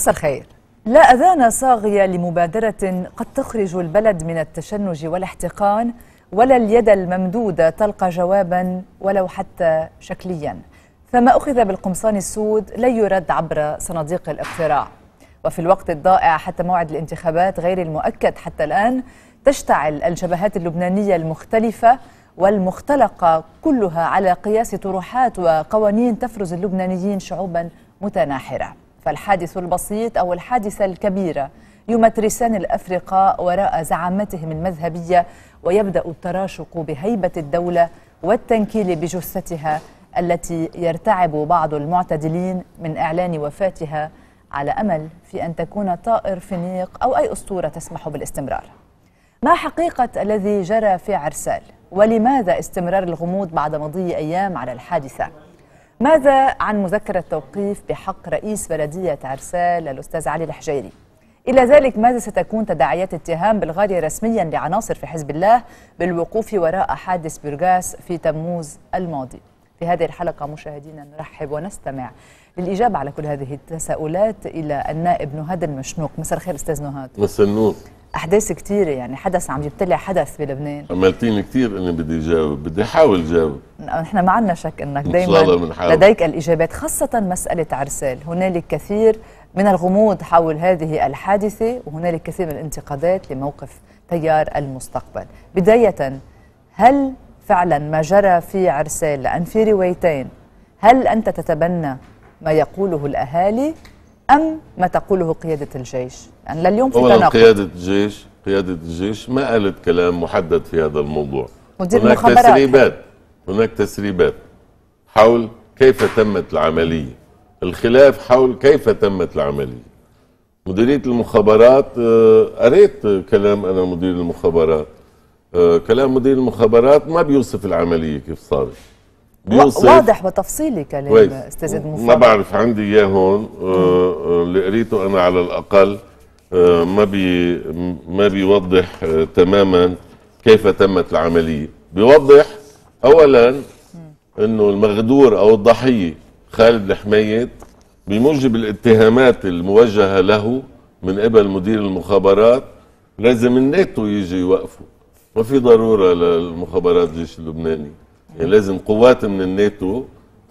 مساء الخير لا أذان صاغية لمبادرة قد تخرج البلد من التشنج والاحتقان ولا اليد الممدودة تلقى جوابا ولو حتى شكليا فما أخذ بالقمصان السود لن يرد عبر صناديق الاقتراع وفي الوقت الضائع حتى موعد الانتخابات غير المؤكد حتى الآن تشتعل الجبهات اللبنانية المختلفة والمختلقة كلها على قياس طروحات وقوانين تفرز اللبنانيين شعوبا متناحرة فالحادث البسيط أو الحادثة الكبيرة يمترسان الأفرقاء وراء زعامتهم المذهبية ويبدأ التراشق بهيبة الدولة والتنكيل بجثتها التي يرتعب بعض المعتدلين من إعلان وفاتها على أمل في أن تكون طائر فنيق أو أي أسطورة تسمح بالاستمرار ما حقيقة الذي جرى في عرسال ولماذا استمرار الغموض بعد مضي أيام على الحادثة؟ ماذا عن مذكرة توقيف بحق رئيس بلدية عرسال الأستاذ علي الحجيري؟ إلى ذلك ماذا ستكون تداعيات اتهام بلغاريا رسميا لعناصر في حزب الله بالوقوف وراء حادث بيرغاس في تموز الماضي؟ في هذه الحلقة مشاهدينا نرحب ونستمع للإجابة على كل هذه التساؤلات إلى النائب نهاد المشنوق مساء الخير أستاذ نهاد مساء النور احداث كثيره يعني حدث عم يبتلع حدث بلبنان عملتين كثير اني بدي جاوب بدي احاول جاوب نحن نعم، ما عندنا شك انك دائما لديك الاجابات خاصه مساله عرسال هنالك كثير من الغموض حول هذه الحادثه وهنالك كثير من الانتقادات لموقف تيار المستقبل بدايه هل فعلا ما جرى في عرسال لان في روايتين هل انت تتبنى ما يقوله الاهالي أم ما تقوله قيادة الجيش؟ يعني لليوم في تناقض قيادة الجيش قيادة الجيش ما قالت كلام محدد في هذا الموضوع مدير هناك تسريبات هناك تسريبات حول كيف تمت العملية الخلاف حول كيف تمت العملية مديرية المخابرات آه، قريت كلام أنا مدير المخابرات آه، كلام مدير المخابرات ما بيوصف العملية كيف صارت واضح بتفصيل كلام استاذ مصطفى ما بعرف عندي اياه هون آه، آه، اللي قريته انا على الاقل آه، ما بي ما بيوضح تماما كيف تمت العمليه بيوضح اولا انه المغدور او الضحيه خالد الحميد بموجب الاتهامات الموجهه له من قبل مدير المخابرات لازم الناتو يجي يوقفه ما في ضروره للمخابرات الجيش اللبناني يعني لازم قوات من الناتو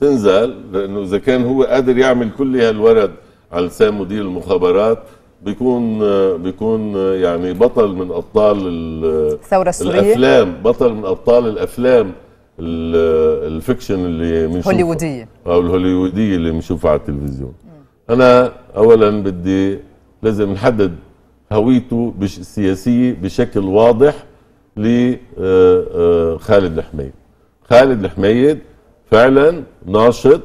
تنزل لانه اذا كان هو قادر يعمل كل هالورد على لسان مدير المخابرات بيكون بيكون يعني بطل من ابطال الثوره السوريه الافلام بطل من ابطال الافلام الفيكشن اللي بنشوفها الهوليووديه او الهوليووديه اللي بنشوفها على التلفزيون م. انا اولا بدي لازم نحدد هويته السياسيه بشكل واضح لخالد آه، آه، الحميد خالد الحميد فعلا ناشط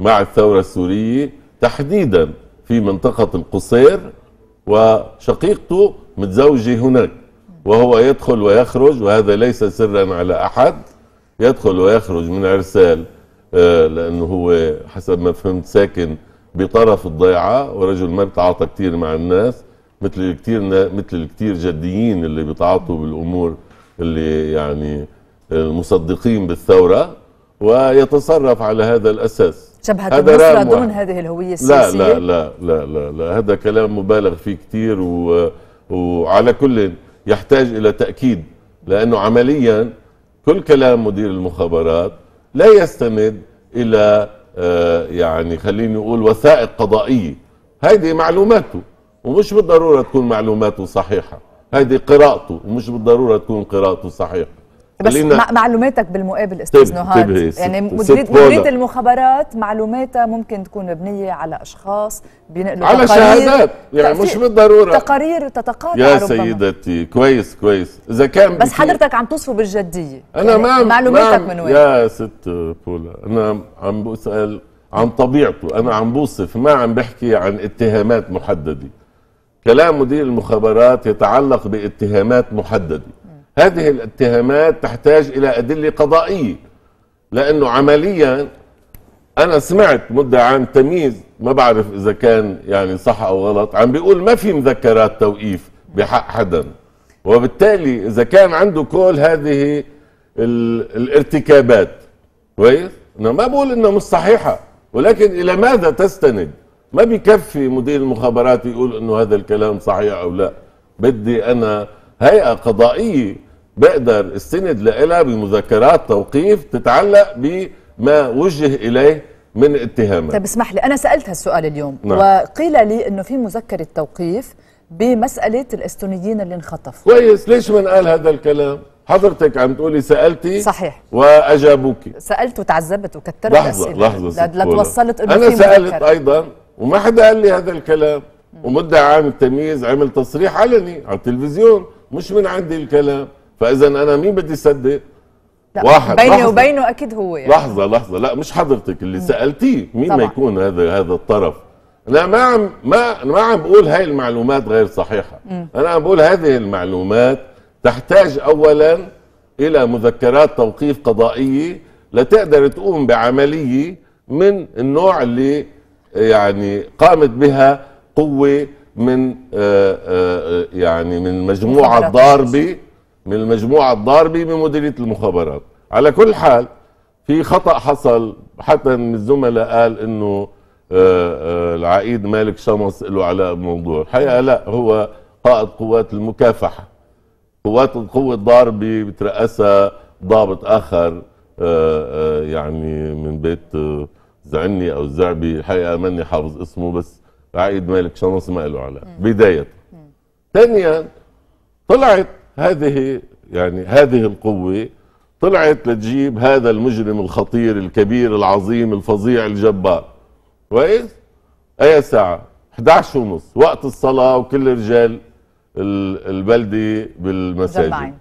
مع الثورة السورية تحديدا في منطقة القصير وشقيقته متزوجة هناك وهو يدخل ويخرج وهذا ليس سرا على أحد يدخل ويخرج من عرسال آه، لأنه هو حسب ما فهمت ساكن بطرف الضيعة ورجل ما بتعاطى كثير مع الناس مثل الكثير مثل الكثير جديين اللي بيتعاطوا بالأمور اللي يعني مصدقين بالثورة ويتصرف على هذا الأساس شبهة النصرة ضمن هذه الهوية السياسية لا, لا لا لا لا لا هذا كلام مبالغ فيه كتير و... وعلى كل يحتاج إلى تأكيد لأنه عمليا كل كلام مدير المخابرات لا يستند إلى آه، يعني خليني أقول وثائق قضائية هذه معلوماته ومش بالضرورة تكون معلوماته صحيحة هذه قراءته ومش بالضرورة تكون قراءته صحيحة بس مع معلوماتك بالمقابل استاذ نهاد يعني مديريه المخابرات معلوماتها ممكن تكون مبنيه على اشخاص بينقلوا على شهادات يعني مش بالضروره تقارير تتقاطع يا ربما. سيدتي كويس كويس اذا كان بس حضرتك عم توصفه بالجديه انا يعني ما معلوماتك ما من وين يا ست بولا انا عم بسال عن طبيعته انا عم بوصف ما عم بحكي عن اتهامات محدده كلام مدير المخابرات يتعلق باتهامات محدده هذه الاتهامات تحتاج إلى أدلة قضائية لأنه عمليا أنا سمعت مدة عن تمييز ما بعرف إذا كان يعني صح أو غلط عم بيقول ما في مذكرات توقيف بحق حدا وبالتالي إذا كان عنده كل هذه الارتكابات كويس؟ أنا ما بقول إنها مش صحيحة ولكن إلى ماذا تستند؟ ما بيكفي مدير المخابرات يقول إنه هذا الكلام صحيح أو لا بدي أنا هيئة قضائية بقدر استند لها بمذكرات توقيف تتعلق بما وجه اليه من اتهامات طيب اسمح لي انا سالت هالسؤال اليوم نعم. وقيل لي انه في مذكره توقيف بمساله الاستونيين اللي انخطفوا كويس ليش من قال هذا الكلام حضرتك عم تقولي سألتي صحيح وأجابوك سألت وتعذبت وكثرت لحظة لحظة لتوصلت إنه أنا سألت مذكرة. أيضا وما حدا قال لي هذا الكلام ومدعي عام التمييز عمل تصريح علني على التلفزيون مش من عندي الكلام فاذا انا مين بدي صدق واحد بيني لحظة. وبينه اكيد هو يعني. لحظه لحظه لا مش حضرتك اللي سالتيه مين طبعا. ما يكون هذا هذا الطرف انا ما عم ما ما عم بقول هاي المعلومات غير صحيحه م. انا عم بقول هذه المعلومات تحتاج اولا الى مذكرات توقيف قضائيه لتقدر تقوم بعمليه من النوع اللي يعني قامت بها قوه من آآ آه، آآ آه، آه، يعني من مجموعه ضاربه من المجموعه الضاربه بمديريه المخابرات على كل حال في خطا حصل حتى من الزملاء قال انه آه، آه، العقيد مالك شمس له علاقه بالموضوع الحقيقه لا هو قائد قوات المكافحه قوات القوه الضاربه بترأسها ضابط اخر آه، يعني من بيت زعني او الزعبي الحقيقه ماني حافظ اسمه بس عقيد مالك شمس ما له علاقه بدايه ثانيا طلعت هذه يعني هذه القوة طلعت لتجيب هذا المجرم الخطير الكبير العظيم الفظيع الجبار كويس اي ساعة 11 ونص وقت الصلاة وكل رجال البلدة بالمساجد جبعين.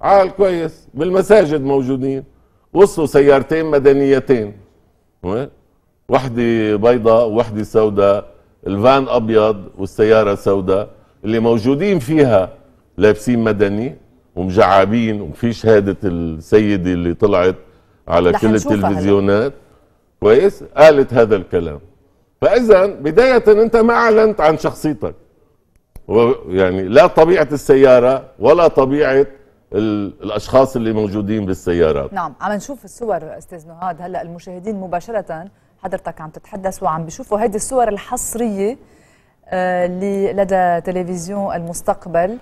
عال كويس بالمساجد موجودين وصلوا سيارتين مدنيتين وحدة بيضاء ووحدة سوداء الفان أبيض والسيارة سوداء اللي موجودين فيها لابسين مدني ومجعبين وفي شهاده السيده اللي طلعت على كل التلفزيونات كويس قالت هذا الكلام فاذا بدايه انت ما اعلنت عن شخصيتك يعني لا طبيعه السياره ولا طبيعه الاشخاص اللي موجودين بالسيارات نعم عم نشوف الصور استاذ نهاد هلا المشاهدين مباشره حضرتك عم تتحدث وعم بيشوفوا هذه الصور الحصريه آه لدى تلفزيون المستقبل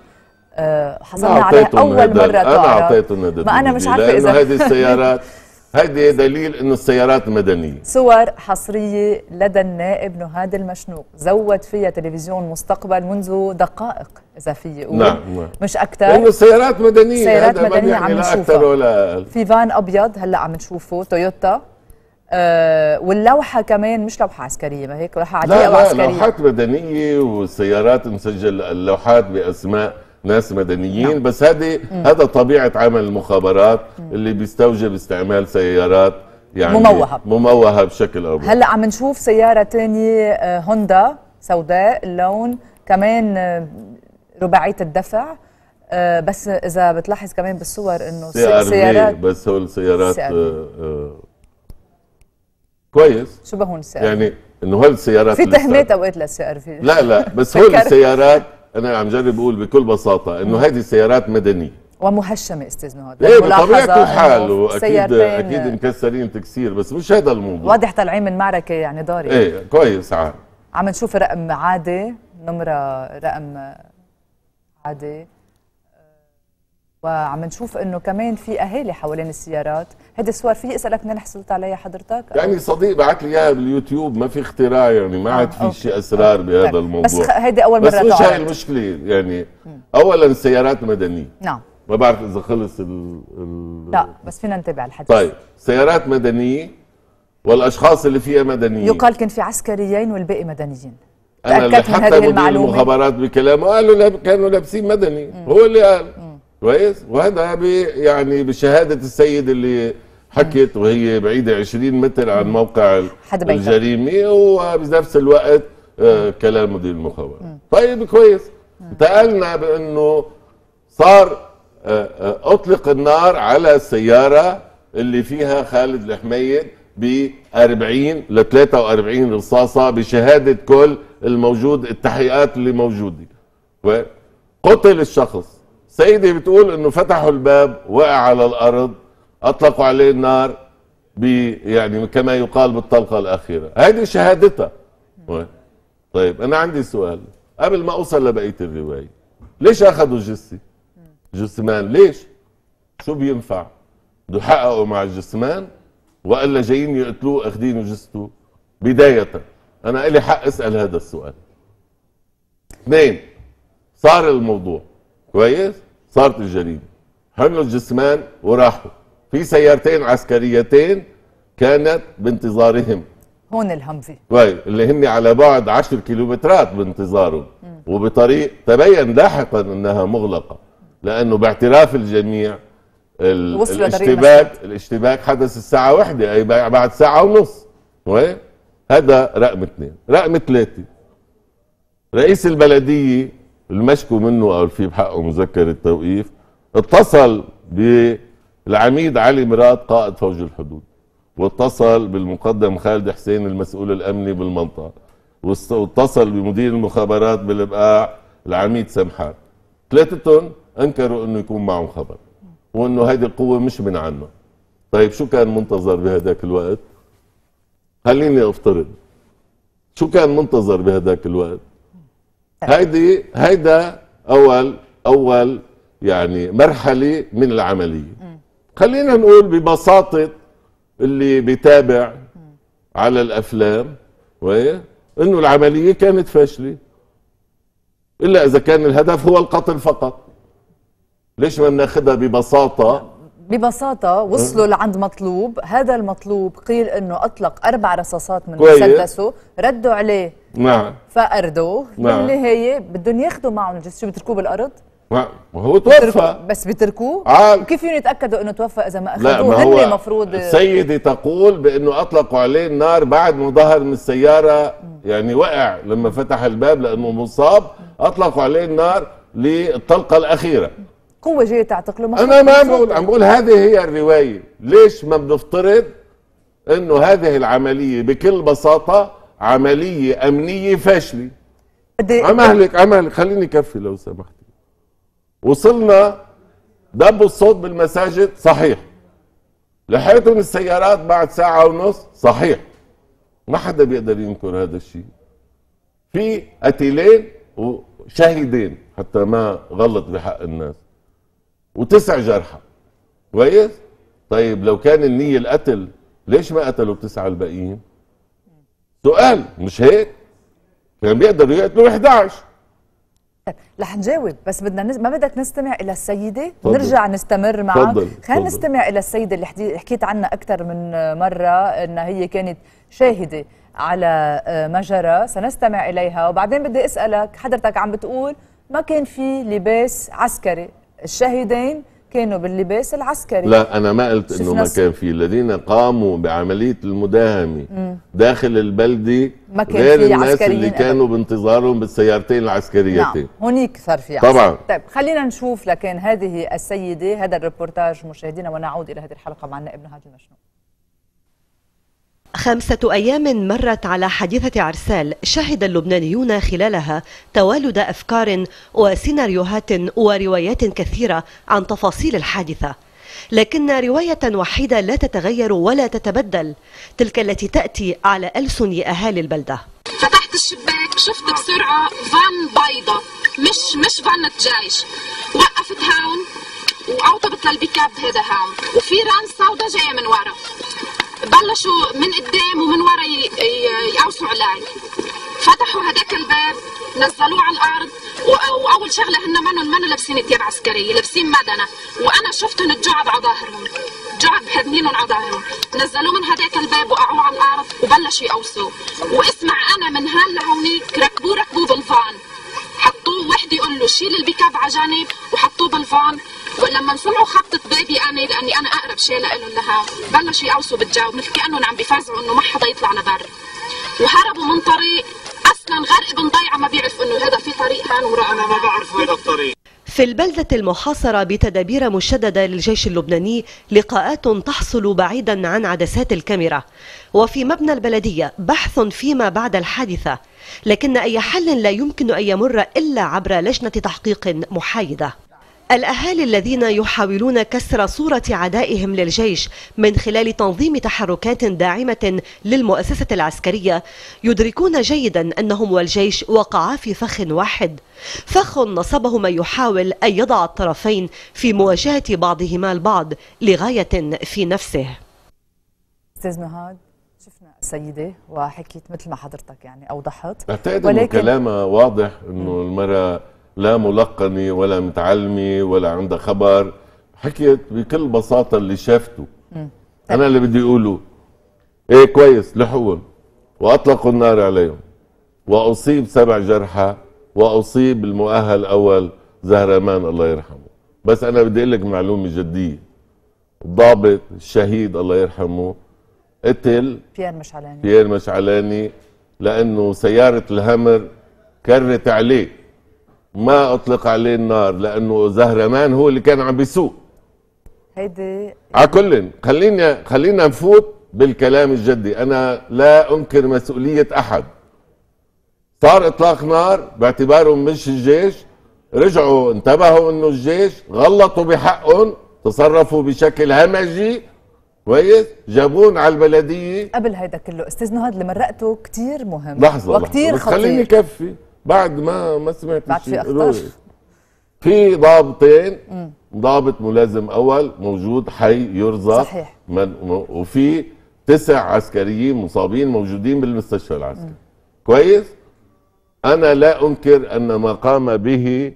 آه، حصلنا عليها اول مره تعرف انا اعطيته الندى ما انا مش عارفه اذا هذه السيارات هيدي دليل انه السيارات مدنيه صور حصريه لدى النائب نهاد المشنوق زود فيها تلفزيون مستقبل منذ دقائق اذا في اقول نعم،, نعم مش اكثر لانه السيارات مدنيه سيارات مدنيه عم نشوفها في فان ابيض هلا عم نشوفه تويوتا أه واللوحة كمان مش لوحة عسكرية ما هيك لوحة عادية لا لا عسكرية. لوحات مدنية والسيارات مسجل اللوحات بأسماء ناس مدنيين نعم. بس هذه هذا طبيعه عمل المخابرات اللي بيستوجب استعمال سيارات يعني مموهه مموهه بشكل او هلا عم نشوف سياره ثانيه آه، هوندا سوداء اللون كمان آه، رباعيه الدفع آه، بس اذا بتلاحظ كمان بالصور انه سيارات بس هو السيارات كويس شو بهون السيارات يعني انه هول السيارات في تهمات اوقات للسي ار في لا لا بس هول السيارات انا عم جرب اقول بكل بساطه انه هذه سيارات مدنيه ومهشمه استاذ نهاد ايه بطبيعه الحال واكيد اكيد آه، مكسرين تكسير بس مش هذا الموضوع واضح طالعين من معركه يعني ضاريه ايه كويس عام عم نشوف رقم عادي نمره رقم عادي وعم نشوف انه كمان في اهالي حوالين السيارات هيدي الصور في اسالك منين حصلت عليها حضرتك يعني صديق بعث لي اياها باليوتيوب ما في اختراع يعني ما عاد في آه، شيء اسرار طيب. بهذا الموضوع بس هيدي اول مره بس مش هاي المشكله يعني اولا سيارات مدنيه نعم ما بعرف اذا خلص ال, لا بس فينا نتابع الحديث طيب سيارات مدنيه والاشخاص اللي فيها مدنيين يقال كان في عسكريين والباقي مدنيين انا اللي حتى المعلومة. المخابرات بكلامه قالوا كانوا لابسين مدني مم. هو اللي قال مم. كويس وهذا يعني بشهاده السيد اللي حكت وهي بعيده 20 متر عن موقع الجريمه وبنفس الوقت آه، كلام مدير المخابرات طيب كويس انتقلنا بانه صار آه، آه، اطلق النار على السياره اللي فيها خالد الحميد ب 40 ل 43 رصاصه بشهاده كل الموجود التحقيقات اللي موجوده قتل الشخص سيدي بتقول انه فتحوا الباب وقع على الارض اطلقوا عليه النار يعني كما يقال بالطلقه الاخيره هذه شهادتها طيب انا عندي سؤال قبل ما اوصل لبقيه الروايه ليش اخذوا جثه جثمان ليش شو بينفع بده يحققوا مع الجثمان والا جايين يقتلوه اخذينه جثته بدايه انا الي حق اسال هذا السؤال اثنين صار الموضوع كويس صارت الجريمه حملوا الجسمان وراحوا في سيارتين عسكريتين كانت بانتظارهم هون الهمزي طيب اللي هن على بعد 10 كيلومترات بانتظارهم وبطريق تبين لاحقا انها مغلقه لانه باعتراف الجميع الاشتباك الاشتباك حدث الساعه واحدة اي بعد ساعه ونص هذا رقم اثنين رقم ثلاثه رئيس البلديه المشكو منه او في بحقه مذكر التوقيف اتصل بالعميد علي مراد قائد فوج الحدود واتصل بالمقدم خالد حسين المسؤول الامني بالمنطقه واتصل بمدير المخابرات بالابقاع العميد سمحان ثلاثتهم انكروا انه يكون معهم خبر وانه هيدي القوه مش من عنا طيب شو كان منتظر بهداك الوقت خليني افترض شو كان منتظر بهداك الوقت هيدي هيدا اول اول يعني مرحله من العمليه خلينا نقول ببساطه اللي بيتابع على الافلام وهي انه العمليه كانت فاشله الا اذا كان الهدف هو القتل فقط ليش ما بناخذها ببساطه ببساطة وصلوا لعند مطلوب هذا المطلوب قيل أنه أطلق أربع رصاصات من مسدسه ردوا عليه نعم فقردوه نعم. اللي هي بدهم ياخذوا معهم الجثه شو بيتركوه بالارض؟ نعم. ما هو توفى بس بيتركوه؟ عام كيف فيهم يتاكدوا انه توفى اذا ما اخذوه هن المفروض السيده تقول بانه اطلقوا عليه النار بعد ما ظهر من السياره يعني وقع لما فتح الباب لانه مصاب اطلقوا عليه النار للطلقه الاخيره قوه جايه تعتقله ما انا ما عم بقول عم بقول هذه هي الروايه ليش ما بنفترض انه هذه العمليه بكل بساطه عمليه امنيه فاشله إيه؟ عمهلك عمهلك خليني كفي لو سمحت وصلنا دب الصوت بالمساجد صحيح لحقتهم السيارات بعد ساعة ونص صحيح ما حدا بيقدر ينكر هذا الشيء في قتيلين وشهيدين حتى ما غلط بحق الناس وتسع جرحى كويس طيب لو كان النية القتل ليش ما قتلوا التسعة الباقيين سؤال مش هيك كان بيقدروا يقتلوا 11 رح نجاوب بس بدنا نز... ما بدك نستمع الى السيده فضل. نرجع نستمر معها خلينا نستمع الى السيده اللي حدي... حكيت عنها اكثر من مره انها هي كانت شاهده على آه، مجرى سنستمع اليها وبعدين بدي اسالك حضرتك عم بتقول ما كان في لباس عسكري الشهيدين كانوا باللباس العسكري لا انا ما قلت انه ما كان في الذين قاموا بعمليه المداهمه داخل البلدي ما كان غير الناس اللي كانوا أبدا. بانتظارهم بالسيارتين العسكريتين نعم هنيك صار في طبعا طيب خلينا نشوف لكن هذه السيده هذا الريبورتاج مشاهدينا ونعود الى هذه الحلقه مع النائب نهاد المشنوق خمسة أيام مرت على حادثة عرسال شهد اللبنانيون خلالها توالد أفكار وسيناريوهات وروايات كثيرة عن تفاصيل الحادثة لكن رواية وحيدة لا تتغير ولا تتبدل تلك التي تأتي على ألسن أهالي البلدة فتحت الشباك شفت بسرعة فان بيضة مش مش فانة جيش وقفت هون وأوطبت للبيكاب هذا هون وفي ران سوداء جاية من ورا بلشوا من قدام ومن ورا يقوسوا علي فتحوا هذاك الباب نزلوه على الارض واول شغله هن منو منو لابسين ثياب عسكريه لابسين مدنه وانا شفتهم الجعب على ظهرهم جعب حدنينهم على ظهرهم نزلوه من هذاك الباب وقعوا على الارض وبلشوا يقوسوا واسمع انا من هلا هونيك ركبوه ركبوه بالفان حطوه وحده يقول له شيل البيكاب على جنب وحطوه بالفان ولما سمعوا خبطة بيبي انا لاني انا اقرب شيء لهم لها بلشوا يقوصوا بالجو مثل كانهم عم بيفزعوا انه ما حدا يطلع لبر وهربوا من طريق اصلا غرق بن ضيعه ما بيعرفوا انه هذا في طريق هان وراء انا ما بعرف وين الطريق في البلدة المحاصرة بتدابير مشددة للجيش اللبناني لقاءات تحصل بعيدا عن عدسات الكاميرا وفي مبنى البلدية بحث فيما بعد الحادثة لكن أي حل لا يمكن أن يمر إلا عبر لجنة تحقيق محايدة الأهالي الذين يحاولون كسر صورة عدائهم للجيش من خلال تنظيم تحركات داعمة للمؤسسة العسكرية يدركون جيدا أنهم والجيش وقعا في فخ واحد فخ نصبه من يحاول أن يضع الطرفين في مواجهة بعضهما البعض لغاية في نفسه سيده وحكيت مثل ما حضرتك يعني اوضحت بعتقد ولكن كلامها واضح انه المراه لا ملقنه ولا متعلمه ولا عندها خبر حكيت بكل بساطه اللي شافته مم. انا اللي بدي اقوله ايه كويس لحقوهم واطلقوا النار عليهم واصيب سبع جرحى واصيب المؤهل الاول زهرمان الله يرحمه بس انا بدي اقول لك معلومه جديه الضابط الشهيد الله يرحمه قتل بيير مشعلاني بيير مشعلاني لانه سياره الهامر كرت عليه ما اطلق عليه النار لانه زهرمان هو اللي كان عم بيسوق هيدي على كل خليني خلينا نفوت بالكلام الجدي انا لا انكر مسؤوليه احد صار اطلاق نار باعتبارهم مش الجيش رجعوا انتبهوا انه الجيش غلطوا بحقهم تصرفوا بشكل همجي كويس جابون على البلديه قبل هيدا كله استاذ نهاد اللي مرقته كثير مهم لحظه وكثير لحظة. خطير خليني كفي بعد ما ما سمعت بعد في اخطاء في ضابطين ضابط ملازم اول موجود حي يرزق صحيح من وفي تسع عسكريين مصابين موجودين بالمستشفى العسكري كويس انا لا انكر ان ما قام به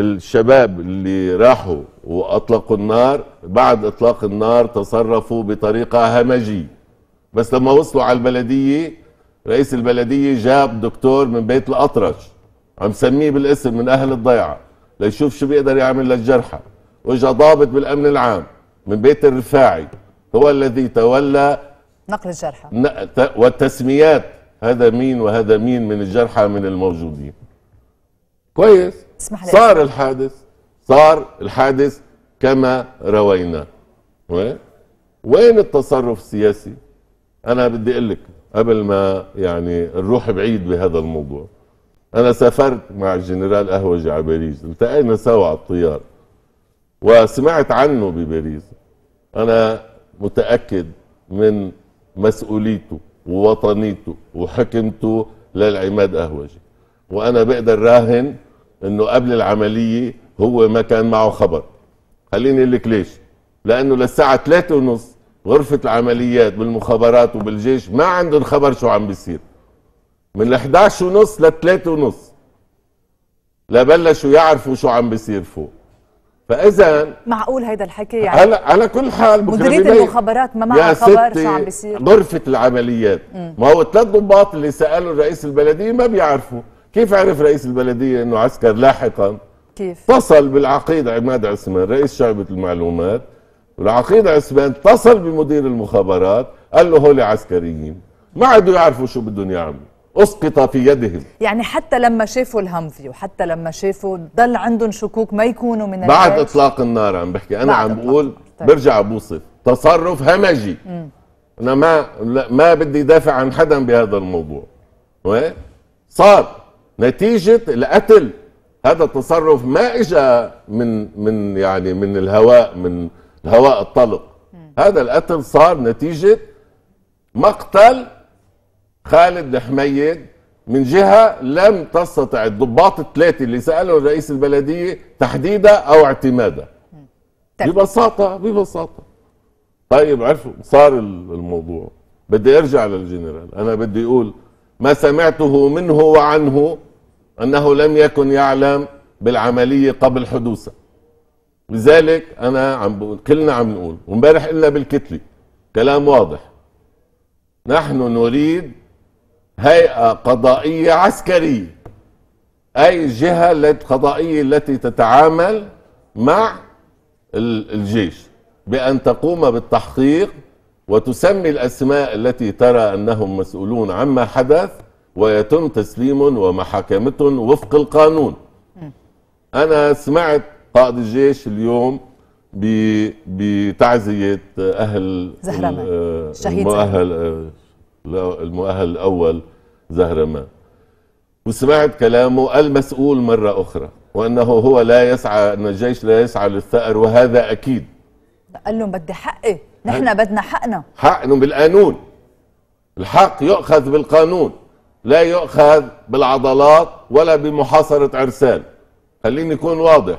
الشباب اللي راحوا واطلقوا النار بعد اطلاق النار تصرفوا بطريقه همجيه بس لما وصلوا على البلديه رئيس البلديه جاب دكتور من بيت الاطرش عم سميه بالاسم من اهل الضيعه ليشوف شو بيقدر يعمل للجرحى واجا ضابط بالامن العام من بيت الرفاعي هو الذي تولى نقل الجرحى والتسميات هذا مين وهذا مين من الجرحى من الموجودين كويس صار الحادث صار الحادث كما روينا وين التصرف السياسي انا بدي اقول لك قبل ما يعني نروح بعيد بهذا الموضوع انا سافرت مع الجنرال قهوجي على باريس التقينا سوا على الطيار وسمعت عنه بباريس انا متاكد من مسؤوليته ووطنيته وحكمته للعماد قهوجي وانا بقدر راهن انه قبل العمليه هو ما كان معه خبر خليني لك ليش لانه للساعه ثلاثة ونص غرفه العمليات بالمخابرات وبالجيش ما عندهم خبر شو عم بيصير من 11 ونص ل 3 ونص لبلشوا يعرفوا شو عم بيصير فوق فاذا معقول هيدا الحكي يعني هلا على كل حال مديريه المخابرات ما معها خبر شو عم بيصير غرفه العمليات مم. ما هو ثلاث ضباط اللي سالوا رئيس البلديه ما بيعرفوا كيف عرف رئيس البلدية أنه عسكر لاحقا كيف اتصل بالعقيد عماد عثمان رئيس شعبة المعلومات والعقيد عثمان اتصل بمدير المخابرات قال له هولي عسكريين ما عادوا يعرفوا شو بدهم يعملوا اسقط في يدهم يعني حتى لما شافوا الهمفي وحتى لما شافوا ضل عندهم شكوك ما يكونوا من بعد الهاتف. اطلاق النار عم بحكي انا عم بقول طيب. برجع بوصف تصرف همجي مم. انا ما ما بدي دافع عن حدا بهذا الموضوع صار نتيجه القتل هذا التصرف ما اجى من من يعني من الهواء من الهواء الطلق هذا القتل صار نتيجه مقتل خالد الحميد من جهة لم تستطع الضباط الثلاثة اللي سألوا رئيس البلدية تحديده أو اعتماده طيب. ببساطة ببساطة طيب عرفوا صار الموضوع بدي أرجع للجنرال أنا بدي أقول ما سمعته منه وعنه أنه لم يكن يعلم بالعملية قبل حدوثها لذلك أنا عم بقول كلنا عم نقول وامبارح قلنا بالكتلة كلام واضح نحن نريد هيئة قضائية عسكرية أي جهة القضائية التي تتعامل مع الجيش بأن تقوم بالتحقيق وتسمي الأسماء التي ترى أنهم مسؤولون عما حدث ويتم تسليم ومحاكمة وفق القانون أنا سمعت قائد الجيش اليوم بتعزية أهل زهرمان المؤهل المؤهل الأول زهرمان وسمعت كلامه المسؤول مرة أخرى وأنه هو لا يسعى أن الجيش لا يسعى للثأر وهذا أكيد قال لهم بدي حقي نحن بدنا حقنا حقنا بالقانون الحق يؤخذ بالقانون لا يؤخذ بالعضلات ولا بمحاصرة عرسان خليني يكون واضح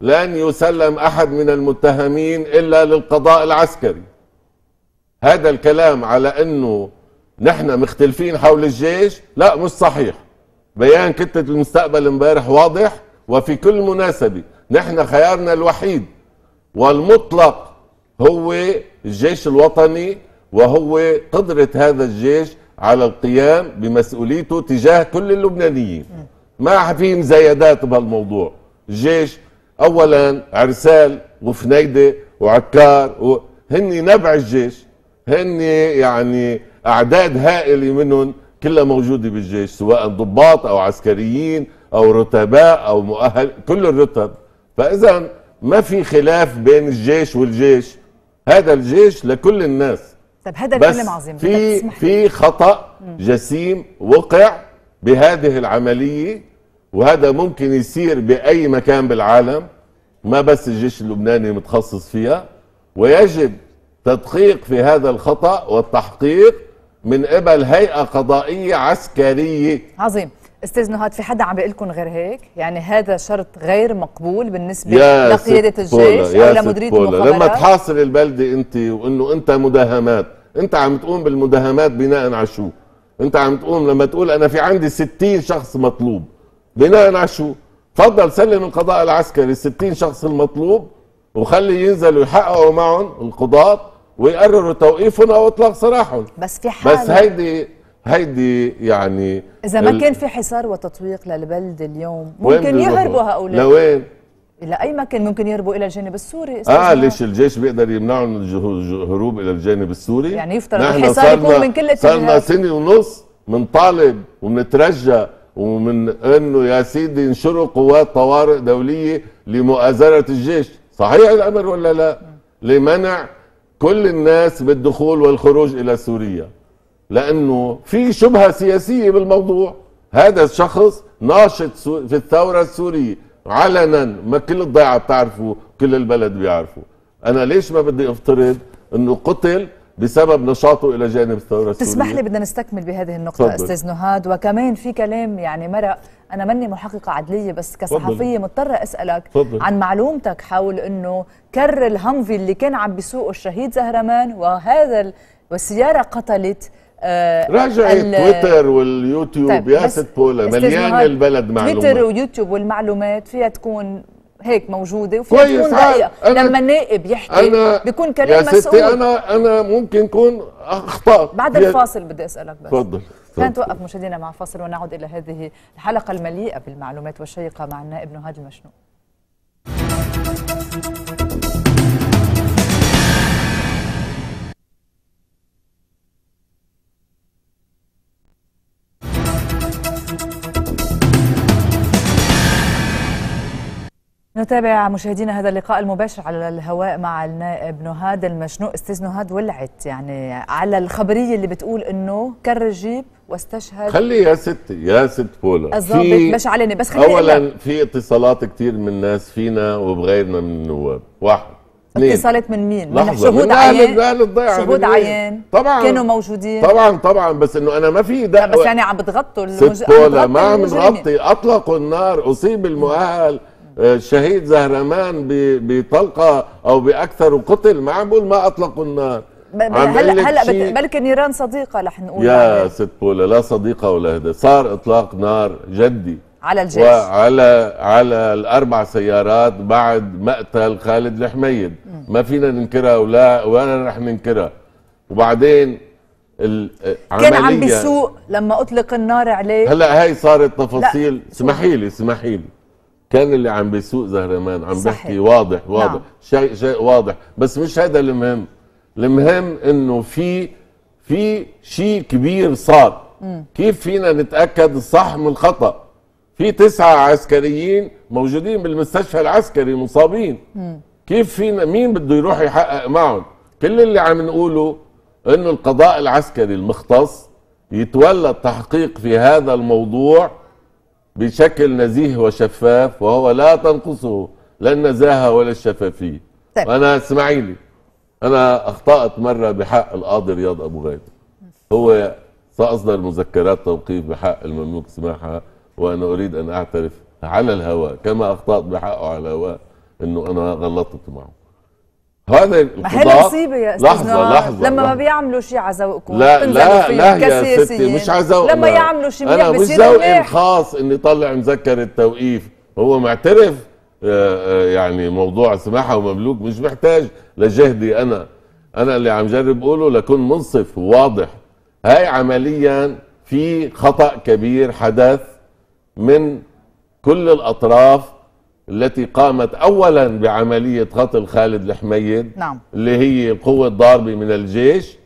لن يسلم أحد من المتهمين إلا للقضاء العسكري هذا الكلام على أنه نحن مختلفين حول الجيش لا مش صحيح بيان كتلة المستقبل امبارح واضح وفي كل مناسبة نحن خيارنا الوحيد والمطلق هو الجيش الوطني وهو قدرة هذا الجيش على القيام بمسؤوليته تجاه كل اللبنانيين ما في مزايدات بهالموضوع الجيش اولا عرسال وفنيده وعكار و... هن نبع الجيش هن يعني اعداد هائله منهم كلها موجوده بالجيش سواء ضباط او عسكريين او رتباء او مؤهل كل الرتب فاذا ما في خلاف بين الجيش والجيش هذا الجيش لكل الناس طب هذا الفيلم عظيم في في خطا جسيم وقع بهذه العمليه وهذا ممكن يصير باي مكان بالعالم ما بس الجيش اللبناني متخصص فيها ويجب تدقيق في هذا الخطا والتحقيق من قبل هيئه قضائيه عسكريه عظيم استاذ نهاد في حدا عم بيقول لكم غير هيك يعني هذا شرط غير مقبول بالنسبه لقياده الجيش او لمديريه المخابرات لما تحاصر البلده انت وانه انت مداهمات انت عم تقوم بالمداهمات بناء على شو انت عم تقوم لما تقول انا في عندي 60 شخص مطلوب بناء على شو تفضل سلم القضاء العسكري ال 60 شخص المطلوب وخلي ينزلوا يحققوا معهم القضاة ويقرروا توقيفهم او اطلاق سراحهم بس في حال بس هيدي هيدي يعني اذا ما ال... كان في حصار وتطويق للبلد اليوم ممكن يهربوا هؤلاء لوين؟ الى اي مكان ممكن يهربوا الى الجانب السوري اه ليش الجيش بيقدر يمنعهم الهروب الى الجانب السوري يعني يفترض الحصار يكون من كل صار صرنا سنه ونص بنطالب وبنترجى ومن انه يا سيدي انشروا قوات طوارئ دوليه لمؤازره الجيش صحيح الامر ولا لا لمنع كل الناس بالدخول والخروج الى سوريا لانه في شبهه سياسيه بالموضوع هذا الشخص ناشط في الثوره السوريه علنا ما كل الضيعه بتعرفه كل البلد بيعرفه انا ليش ما بدي افترض انه قتل بسبب نشاطه الى جانب الثوره السوريه تسمح لي بدنا نستكمل بهذه النقطه فضل. استاذ نهاد وكمان في كلام يعني مرق انا مني محققه عدليه بس كصحفيه مضطره اسالك فضل. عن معلومتك حول انه كر الهمفي اللي كان عم بيسوقه الشهيد زهرمان وهذا والسياره قتلت آه، راجعي تويتر واليوتيوب طيب يا ست بولا مليان البلد معلومات تويتر ويوتيوب والمعلومات فيها تكون هيك موجوده وفيها تكون دقيقه لما نائب يحكي أنا بيكون كريم يا ستي انا انا ممكن كون اخطات بعد الفاصل بدي اسالك بس تفضل نتوقف مشاهدينا مع فاصل ونعود الى هذه الحلقه المليئه بالمعلومات والشيقه مع النائب نهاد المشنوق نتابع مشاهدينا هذا اللقاء المباشر على الهواء مع النائب نهاد المشنوق استاذ نهاد ولعت يعني على الخبريه اللي بتقول انه كر الجيب واستشهد خلي يا ست يا ست بولا في مش علني بس خليني اولا في اتصالات كتير من ناس فينا وبغيرنا من النواب واحد اتصالات من مين؟ لحظة. من شهود من عين؟ أهل شهود عيان طبعا كانوا موجودين طبعا طبعا بس انه انا ما في ده بس يعني عم بتغطوا المج... ست بولا ما عم نغطي اطلقوا النار اصيب المؤهل شهيد زهرمان بطلقه او باكثر قتل بقول ما اطلقوا النار هلا هلا بلكي نيران صديقه رح نقول يا ست بولا لا صديقه ولا هدا صار اطلاق نار جدي على الجيش وعلى على الاربع سيارات بعد مقتل خالد الحميد ما فينا ننكرها ولا ولا رح ننكرها وبعدين كان عم بيسوق لما اطلق النار عليه هلا هاي صارت تفاصيل اسمحي لي اسمحي لي كان اللي عم بيسوق زهرمان عم صحيح. واضح واضح نعم. شيء شيء واضح بس مش هذا المهم المهم انه في في شيء كبير صار مم. كيف فينا نتاكد الصح من الخطا في تسعة عسكريين موجودين بالمستشفى العسكري مصابين مم. كيف فينا مين بده يروح يحقق معهم كل اللي عم نقوله انه القضاء العسكري المختص يتولى التحقيق في هذا الموضوع بشكل نزيه وشفاف وهو لا تنقصه لا النزاهه ولا الشفافيه طيب. انا اسماعيلي انا اخطات مره بحق القاضي رياض ابو غايب. هو ساصدر مذكرات توقيف بحق المملوك سماحه وانا اريد ان اعترف على الهواء كما اخطات بحقه على الهواء انه انا غلطت معه هذا القضاء ما مصيبه يا استاذ لحظة, لحظة لما ما بيعملوا شيء على ذوقكم لا لا لا يا ستي مش على ذوقكم لما يعملوا شيء انا مش ذوقي الخاص اني طلع مذكر التوقيف هو معترف آه، آه، يعني موضوع سماحه ومملوك مش محتاج لجهدي انا انا اللي عم جرب اقوله لكون منصف وواضح هاي عمليا في خطا كبير حدث من كل الاطراف التي قامت اولا بعمليه قتل خالد الحميد نعم. اللي هي قوه ضاربه من الجيش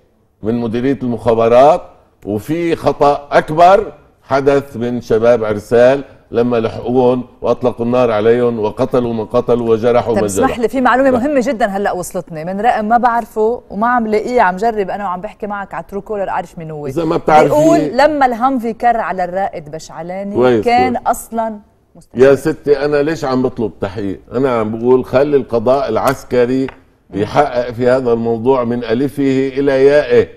من مديريه المخابرات وفي خطا اكبر حدث من شباب عرسال لما لحقوهم واطلقوا النار عليهم وقتلوا من قتلوا وجرحوا من جرحوا اسمح لي في معلومه نعم. مهمه جدا هلا وصلتني من رقم ما بعرفه وما عم لاقيه عم جرب انا وعم بحكي معك على ترو كولر اعرف مين هو اذا ما بتعرفي بيقول لما الهمفي كر على الرائد بشعلاني كان اصلا مستحيل يا ستي انا ليش عم بطلب تحقيق انا عم بقول خلي القضاء العسكري يحقق في هذا الموضوع من الفه الى يائه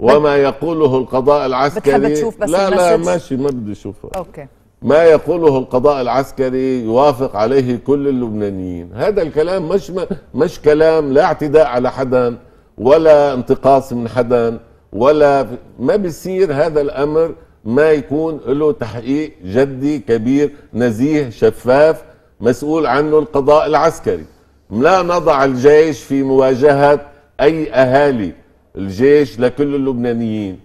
وما يقوله القضاء العسكري بتحب تشوف بس لا لا ماشي ما بدي أشوفه اوكي ما يقوله القضاء العسكري يوافق عليه كل اللبنانيين هذا الكلام مش مش كلام لا اعتداء على حدا ولا انتقاص من حدا ولا ما بيصير هذا الامر ما يكون له تحقيق جدي كبير نزيه شفاف مسؤول عنه القضاء العسكري لا نضع الجيش في مواجهة أي أهالي الجيش لكل اللبنانيين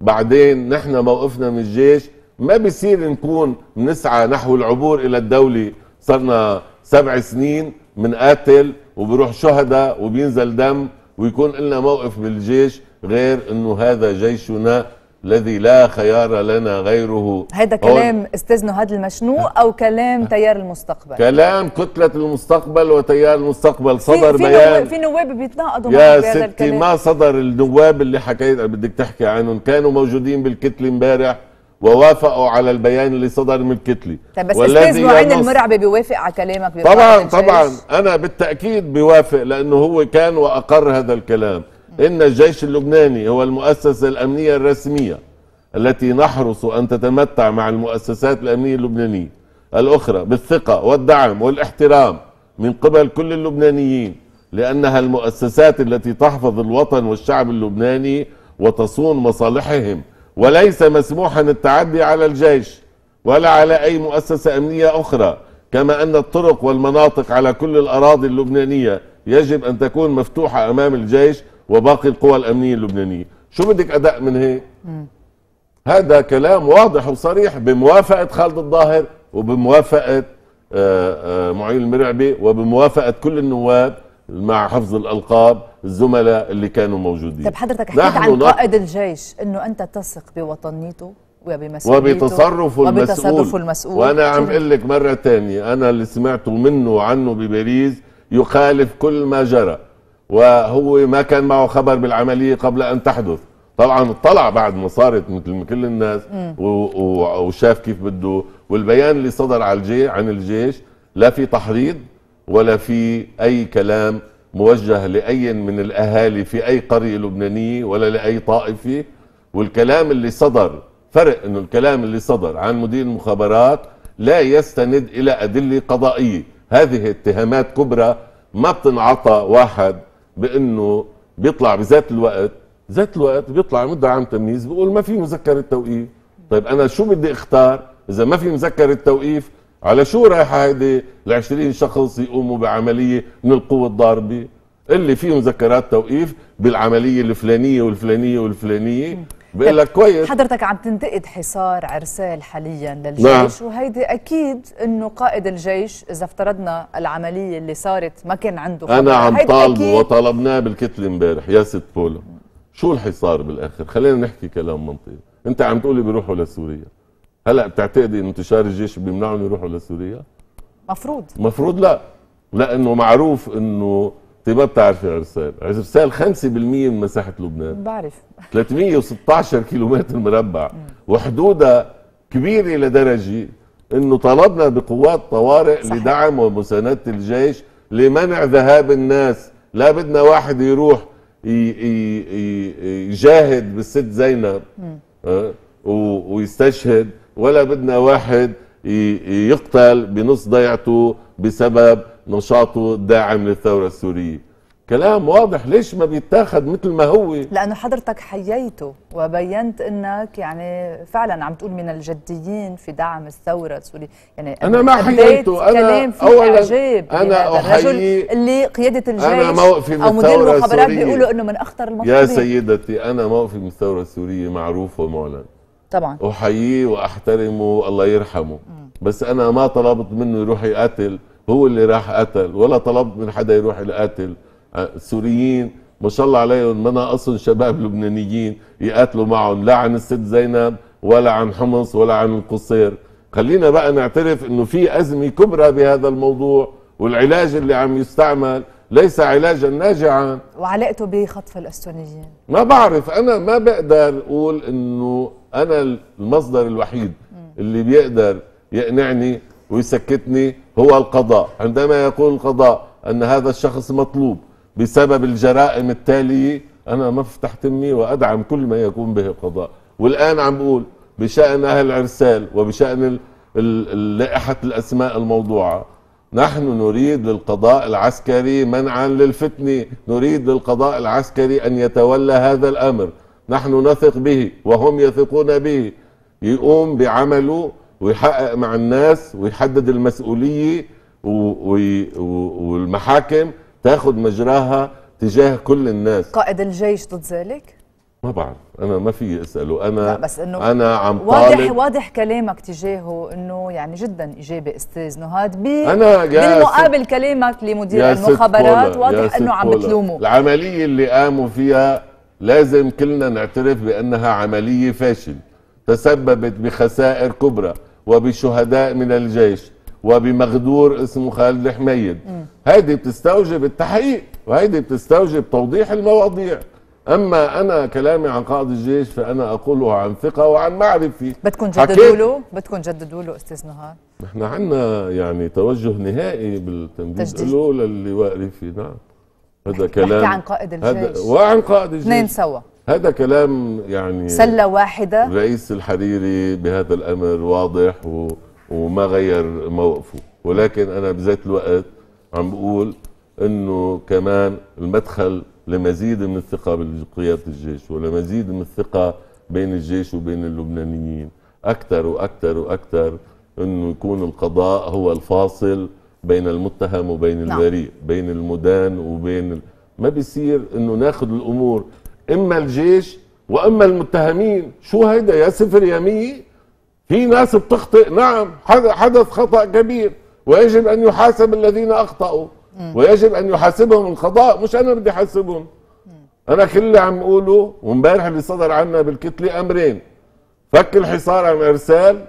بعدين نحن موقفنا من الجيش ما بيصير نكون نسعى نحو العبور إلى الدولة صرنا سبع سنين بنقاتل وبروح شهداء وبينزل دم ويكون لنا موقف من الجيش غير انه هذا جيشنا الذي لا خيار لنا غيره هذا كلام استاذ نهاد المشنوق او كلام تيار المستقبل كلام كتله المستقبل وتيار المستقبل صدر في بيان في نواب بيتناقضوا يا ستي ما صدر النواب اللي حكيت بدك تحكي عنهم كانوا موجودين بالكتله امبارح ووافقوا على البيان اللي صدر من الكتله طيب بس استاذ معين المرعبي بيوافق على كلامك طبعا طبعا انا بالتاكيد بيوافق لانه هو كان واقر هذا الكلام إن الجيش اللبناني هو المؤسسة الأمنية الرسمية التي نحرص أن تتمتع مع المؤسسات الأمنية اللبنانية الأخرى بالثقة والدعم والاحترام من قبل كل اللبنانيين لأنها المؤسسات التي تحفظ الوطن والشعب اللبناني وتصون مصالحهم وليس مسموحا التعدي على الجيش ولا على أي مؤسسة أمنية أخرى كما أن الطرق والمناطق على كل الأراضي اللبنانية يجب أن تكون مفتوحة أمام الجيش وباقي القوى الامنيه اللبنانيه شو بدك اداء من هيك هذا كلام واضح وصريح بموافقه خالد الظاهر وبموافقه آه، آه، معين المرعبي وبموافقه كل النواب مع حفظ الالقاب الزملاء اللي كانوا موجودين طيب حضرتك حكيت عن قائد الجيش انه انت تثق بوطنيته وبمسؤوليته وبتصرفه المسؤول, المسؤول وانا عم اقول لك مره ثانيه انا اللي سمعته منه وعنه بباريس يخالف كل ما جرى وهو ما كان معه خبر بالعملية قبل أن تحدث طبعا طلع بعد ما صارت مثل كل الناس وشاف كيف بده والبيان اللي صدر على الجيش عن الجيش لا في تحريض ولا في أي كلام موجه لأي من الأهالي في أي قرية لبنانية ولا لأي طائفة والكلام اللي صدر فرق انه الكلام اللي صدر عن مدير المخابرات لا يستند الى ادله قضائيه هذه اتهامات كبرى ما بتنعطى واحد بانه بيطلع بذات الوقت ذات الوقت بيطلع مدعي عام تمييز بيقول ما في مذكره توقيف طيب انا شو بدي اختار اذا ما في مذكره توقيف على شو رايحه هيدي ال 20 شخص يقوموا بعمليه من القوه الضاربه اللي فيه مذكرات توقيف بالعمليه الفلانيه والفلانيه والفلانيه بيقول لك كويس حضرتك عم تنتقد حصار عرسال حاليا للجيش نعم. وهيدي اكيد انه قائد الجيش اذا افترضنا العمليه اللي صارت ما كان عنده انا عم طالبه وطلبناه بالكتله امبارح يا ست بولا شو الحصار بالاخر خلينا نحكي كلام منطقي انت عم تقولي بيروحوا لسوريا هلا بتعتقدي انتشار الجيش بيمنعهم يروحوا لسوريا مفروض مفروض لا لانه معروف انه طيب بتعرفي عرسال عرسال 5% من مساحه لبنان بعرف 316 كيلومتر مربع وحدودها كبيره لدرجه انه طلبنا بقوات طوارئ صحيح. لدعم ومسانده الجيش لمنع ذهاب الناس لا بدنا واحد يروح يجاهد بالست زينب أه؟ ويستشهد ولا بدنا واحد يقتل بنص ضيعته بسبب نشاطه داعم للثوره السوريه كلام واضح ليش ما بيتاخذ مثل ما هو لانه حضرتك حييته وبينت انك يعني فعلا عم تقول من الجديين في دعم الثوره السوريه يعني انا ما حييته انا كلام فيه اولا اعجاب انا يعني احيي اللي قياده الجيش انا موقفي من او مدير المخابرات بيقولوا انه من اخطر المصادر يا سيدتي انا موقفي من الثوره السوريه معروف ومعلن طبعا احييه واحترمه الله يرحمه م. بس انا ما طلبت منه يروح يقاتل هو اللي راح قتل ولا طلبت من حدا يروح يقاتل آه، السوريين ما شاء الله عليهم ما اصلا شباب لبنانيين يقاتلوا معهم لا عن الست زينب ولا عن حمص ولا عن القصير خلينا بقى نعترف انه في ازمه كبرى بهذا الموضوع والعلاج اللي عم يستعمل ليس علاجا ناجعا وعلاقته بخطف الأستونيين ما بعرف أنا ما بقدر أقول أنه أنا المصدر الوحيد اللي بيقدر يقنعني ويسكتني هو القضاء عندما يقول القضاء أن هذا الشخص مطلوب بسبب الجرائم التالية أنا ما فتح تمي وأدعم كل ما يقوم به القضاء والآن عم بقول بشأن أهل العرسال وبشأن لائحة الأسماء الموضوعة نحن نريد للقضاء العسكري منعا للفتنة نريد للقضاء العسكري أن يتولى هذا الأمر نحن نثق به وهم يثقون به يقوم بعمله ويحقق مع الناس ويحدد المسؤوليه والمحاكم تاخذ مجراها تجاه كل الناس قائد الجيش ضد ذلك؟ ما بعرف انا ما في اساله انا لا بس انه انا عم واضح طالب واضح كلامك تجاهه انه يعني جدا ايجابي استاذ نهاد ب أنا بالمقابل كلامك لمدير المخابرات واضح انه عم بتلومه العمليه اللي قاموا فيها لازم كلنا نعترف بانها عمليه فاشل تسببت بخسائر كبرى وبشهداء من الجيش وبمغدور اسمه خالد الحميد هذه بتستوجب التحقيق وهذه بتستوجب توضيح المواضيع اما انا كلامي عن قائد الجيش فانا اقوله عن ثقه وعن معرفه بدكم تجددوا له بدكم تجددوا له استاذ نهار نحن عندنا يعني توجه نهائي بالتنفيذ له للواء ريفي نعم هذا كلام عن قائد الجيش هذا وعن قائد الجيش اثنين سوا هذا كلام يعني سلة واحدة رئيس الحريري بهذا الأمر واضح و... وما غير موقفه ولكن أنا بذات الوقت عم بقول أنه كمان المدخل لمزيد من الثقة بقيادة الجيش ولمزيد من الثقة بين الجيش وبين اللبنانيين أكثر وأكثر وأكثر أنه يكون القضاء هو الفاصل بين المتهم وبين نعم. البريء بين المدان وبين ما بيصير أنه ناخذ الأمور اما الجيش واما المتهمين شو هيدا يا سفر يمي في ناس بتخطئ نعم حدث خطا كبير ويجب ان يحاسب الذين اخطاوا ويجب ان يحاسبهم القضاء مش انا بدي احاسبهم انا كل اللي عم اقوله وامبارح اللي صدر عنا بالكتله امرين فك الحصار عن ارسال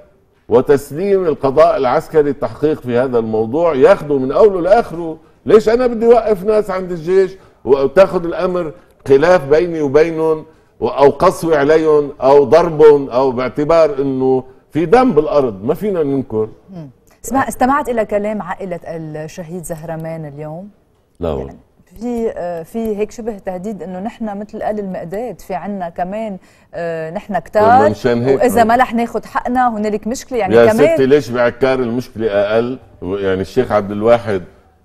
وتسليم القضاء العسكري التحقيق في هذا الموضوع ياخذوا من اوله لاخره ليش انا بدي اوقف ناس عند الجيش وتاخذ الامر خلاف بيني وبينهم او قسوة عليهم او ضربهم او باعتبار انه في دم بالارض ما فينا ننكر اسمع استمعت الى كلام عائله الشهيد زهرمان اليوم لا يعني في في هيك شبه تهديد انه نحن مثل قال المقداد في عنا كمان آه، نحن كتار واذا ما رح ناخذ حقنا هنالك مشكله يعني يا كمان يا ستي ليش بعكار المشكله اقل يعني الشيخ عبد الواحد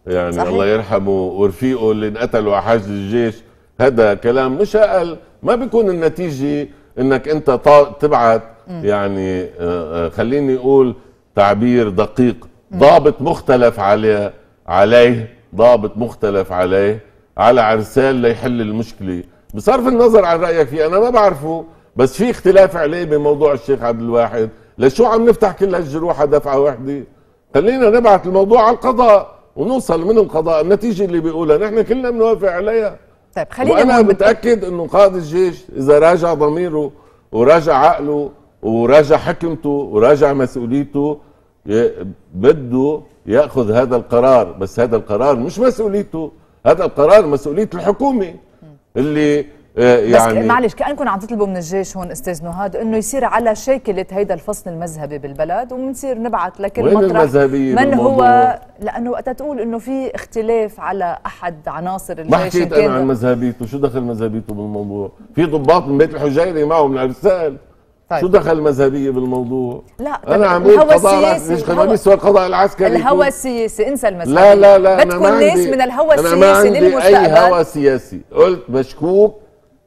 يعني صحيح. الله يرحمه ورفيقه اللي انقتلوا على حاجز الجيش هذا كلام مش اقل ما بيكون النتيجه انك انت تبعت يعني آه، آه، خليني اقول تعبير دقيق ضابط مختلف عليه عليه ضابط مختلف عليه على عرسال ليحل المشكله بصرف النظر عن رايك فيه انا ما بعرفه بس في اختلاف عليه بموضوع الشيخ عبد الواحد لشو عم نفتح كل هالجروحه دفعه واحده خلينا نبعث الموضوع على القضاء ونوصل من القضاء النتيجه اللي بيقولها نحن كلنا بنوافق عليها طيب خلينا وانا متاكد انه قائد الجيش اذا راجع ضميره وراجع عقله وراجع حكمته وراجع مسؤوليته بده ياخذ هذا القرار بس هذا القرار مش مسؤوليته هذا القرار مسؤوليه الحكومه اللي آه، يعني بس معلش كانكم عم تطلبوا من الجيش هون استاذ نهاد انه يصير على شاكله هيدا الفصل المذهبي بالبلد وبنصير نبعث لكل مطرح من هو لانه وقتها تقول انه في اختلاف على احد عناصر الجيش ما حكيت انا عن مذهبيته شو دخل مذهبيته بالموضوع في ضباط من بيت الحجيري معه من عرسال طيب. شو دخل المذهبيه بالموضوع؟ لا انا طيب، عم بقول قضاء مش قضاء سواء القضاء العسكري الهوى السياسي انسى المذهبيه لا لا لا بدكم ناس من الهوى السياسي للمستقبل انا ما عندي اي هوى سياسي قلت مشكوك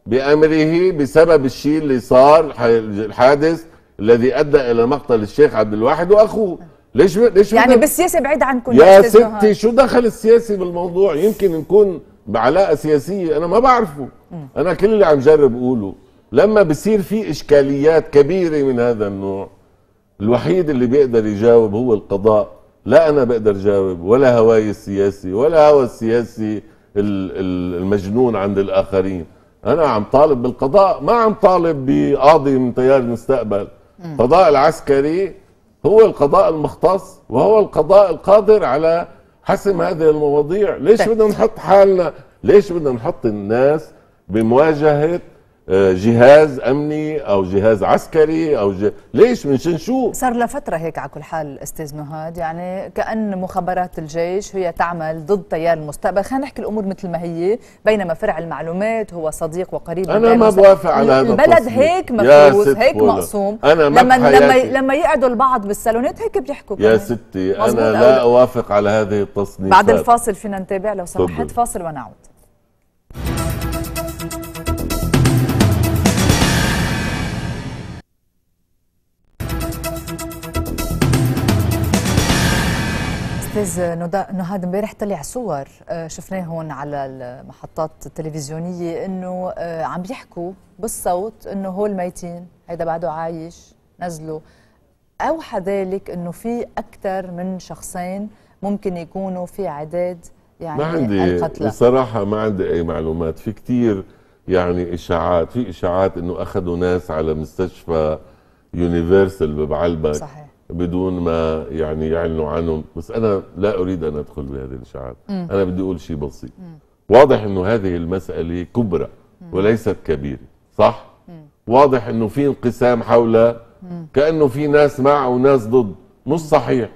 بامره بسبب الشيء اللي صار الحادث الذي ادى الى مقتل الشيخ عبد الواحد واخوه ليش ليش يعني بالسياسه بعيد عن كل يا ستي شو دخل السياسي بالموضوع يمكن نكون بعلاقه سياسيه انا ما بعرفه انا كل اللي عم جرب اقوله لما بصير في اشكاليات كبيره من هذا النوع الوحيد اللي بيقدر يجاوب هو القضاء لا انا بقدر جاوب ولا هواي السياسي ولا هوى السياسي المجنون عند الاخرين انا عم طالب بالقضاء ما عم طالب بقاضي من تيار المستقبل القضاء العسكري هو القضاء المختص وهو القضاء القادر على حسم هذه المواضيع ليش طيب. بدنا نحط حالنا ليش بدنا نحط الناس بمواجهه آه، جهاز امني او جهاز عسكري او ج... ليش مش شو صار لفتره هيك على كل حال استاذ نهاد يعني كان مخابرات الجيش هي تعمل ضد تيار المستقبل خلينا نحكي الامور مثل ما هي بينما فرع المعلومات هو صديق وقريب انا ما بوافق على هذا البلد هيك مفروض هيك ولا. مقسوم أنا لما لما لما يقعدوا البعض بالصالونات هيك بيحكوا يا ستي انا لا اوافق على هذه التصنيفات بعد الفاصل فينا نتابع لو سمحت فاصل ونعود استاذ نهاد امبارح طلع صور آه، شفناهم على المحطات التلفزيونيه انه آه، عم بيحكوا بالصوت انه هول ميتين هيدا بعده عايش نزلوا اوحى ذلك انه في اكثر من شخصين ممكن يكونوا في عداد يعني ما عندي القتلة. بصراحه ما عندي اي معلومات في كثير يعني اشاعات في اشاعات انه اخذوا ناس على مستشفى يونيفرسال ببعلبك صحيح بدون ما يعني يعلنوا عنهم بس انا لا اريد ان ادخل بهذه الاشاعات انا بدي اقول شيء بسيط واضح انه هذه المساله كبرى وليست كبيره صح واضح انه في انقسام حول كانه في ناس مع وناس ضد مش صحيح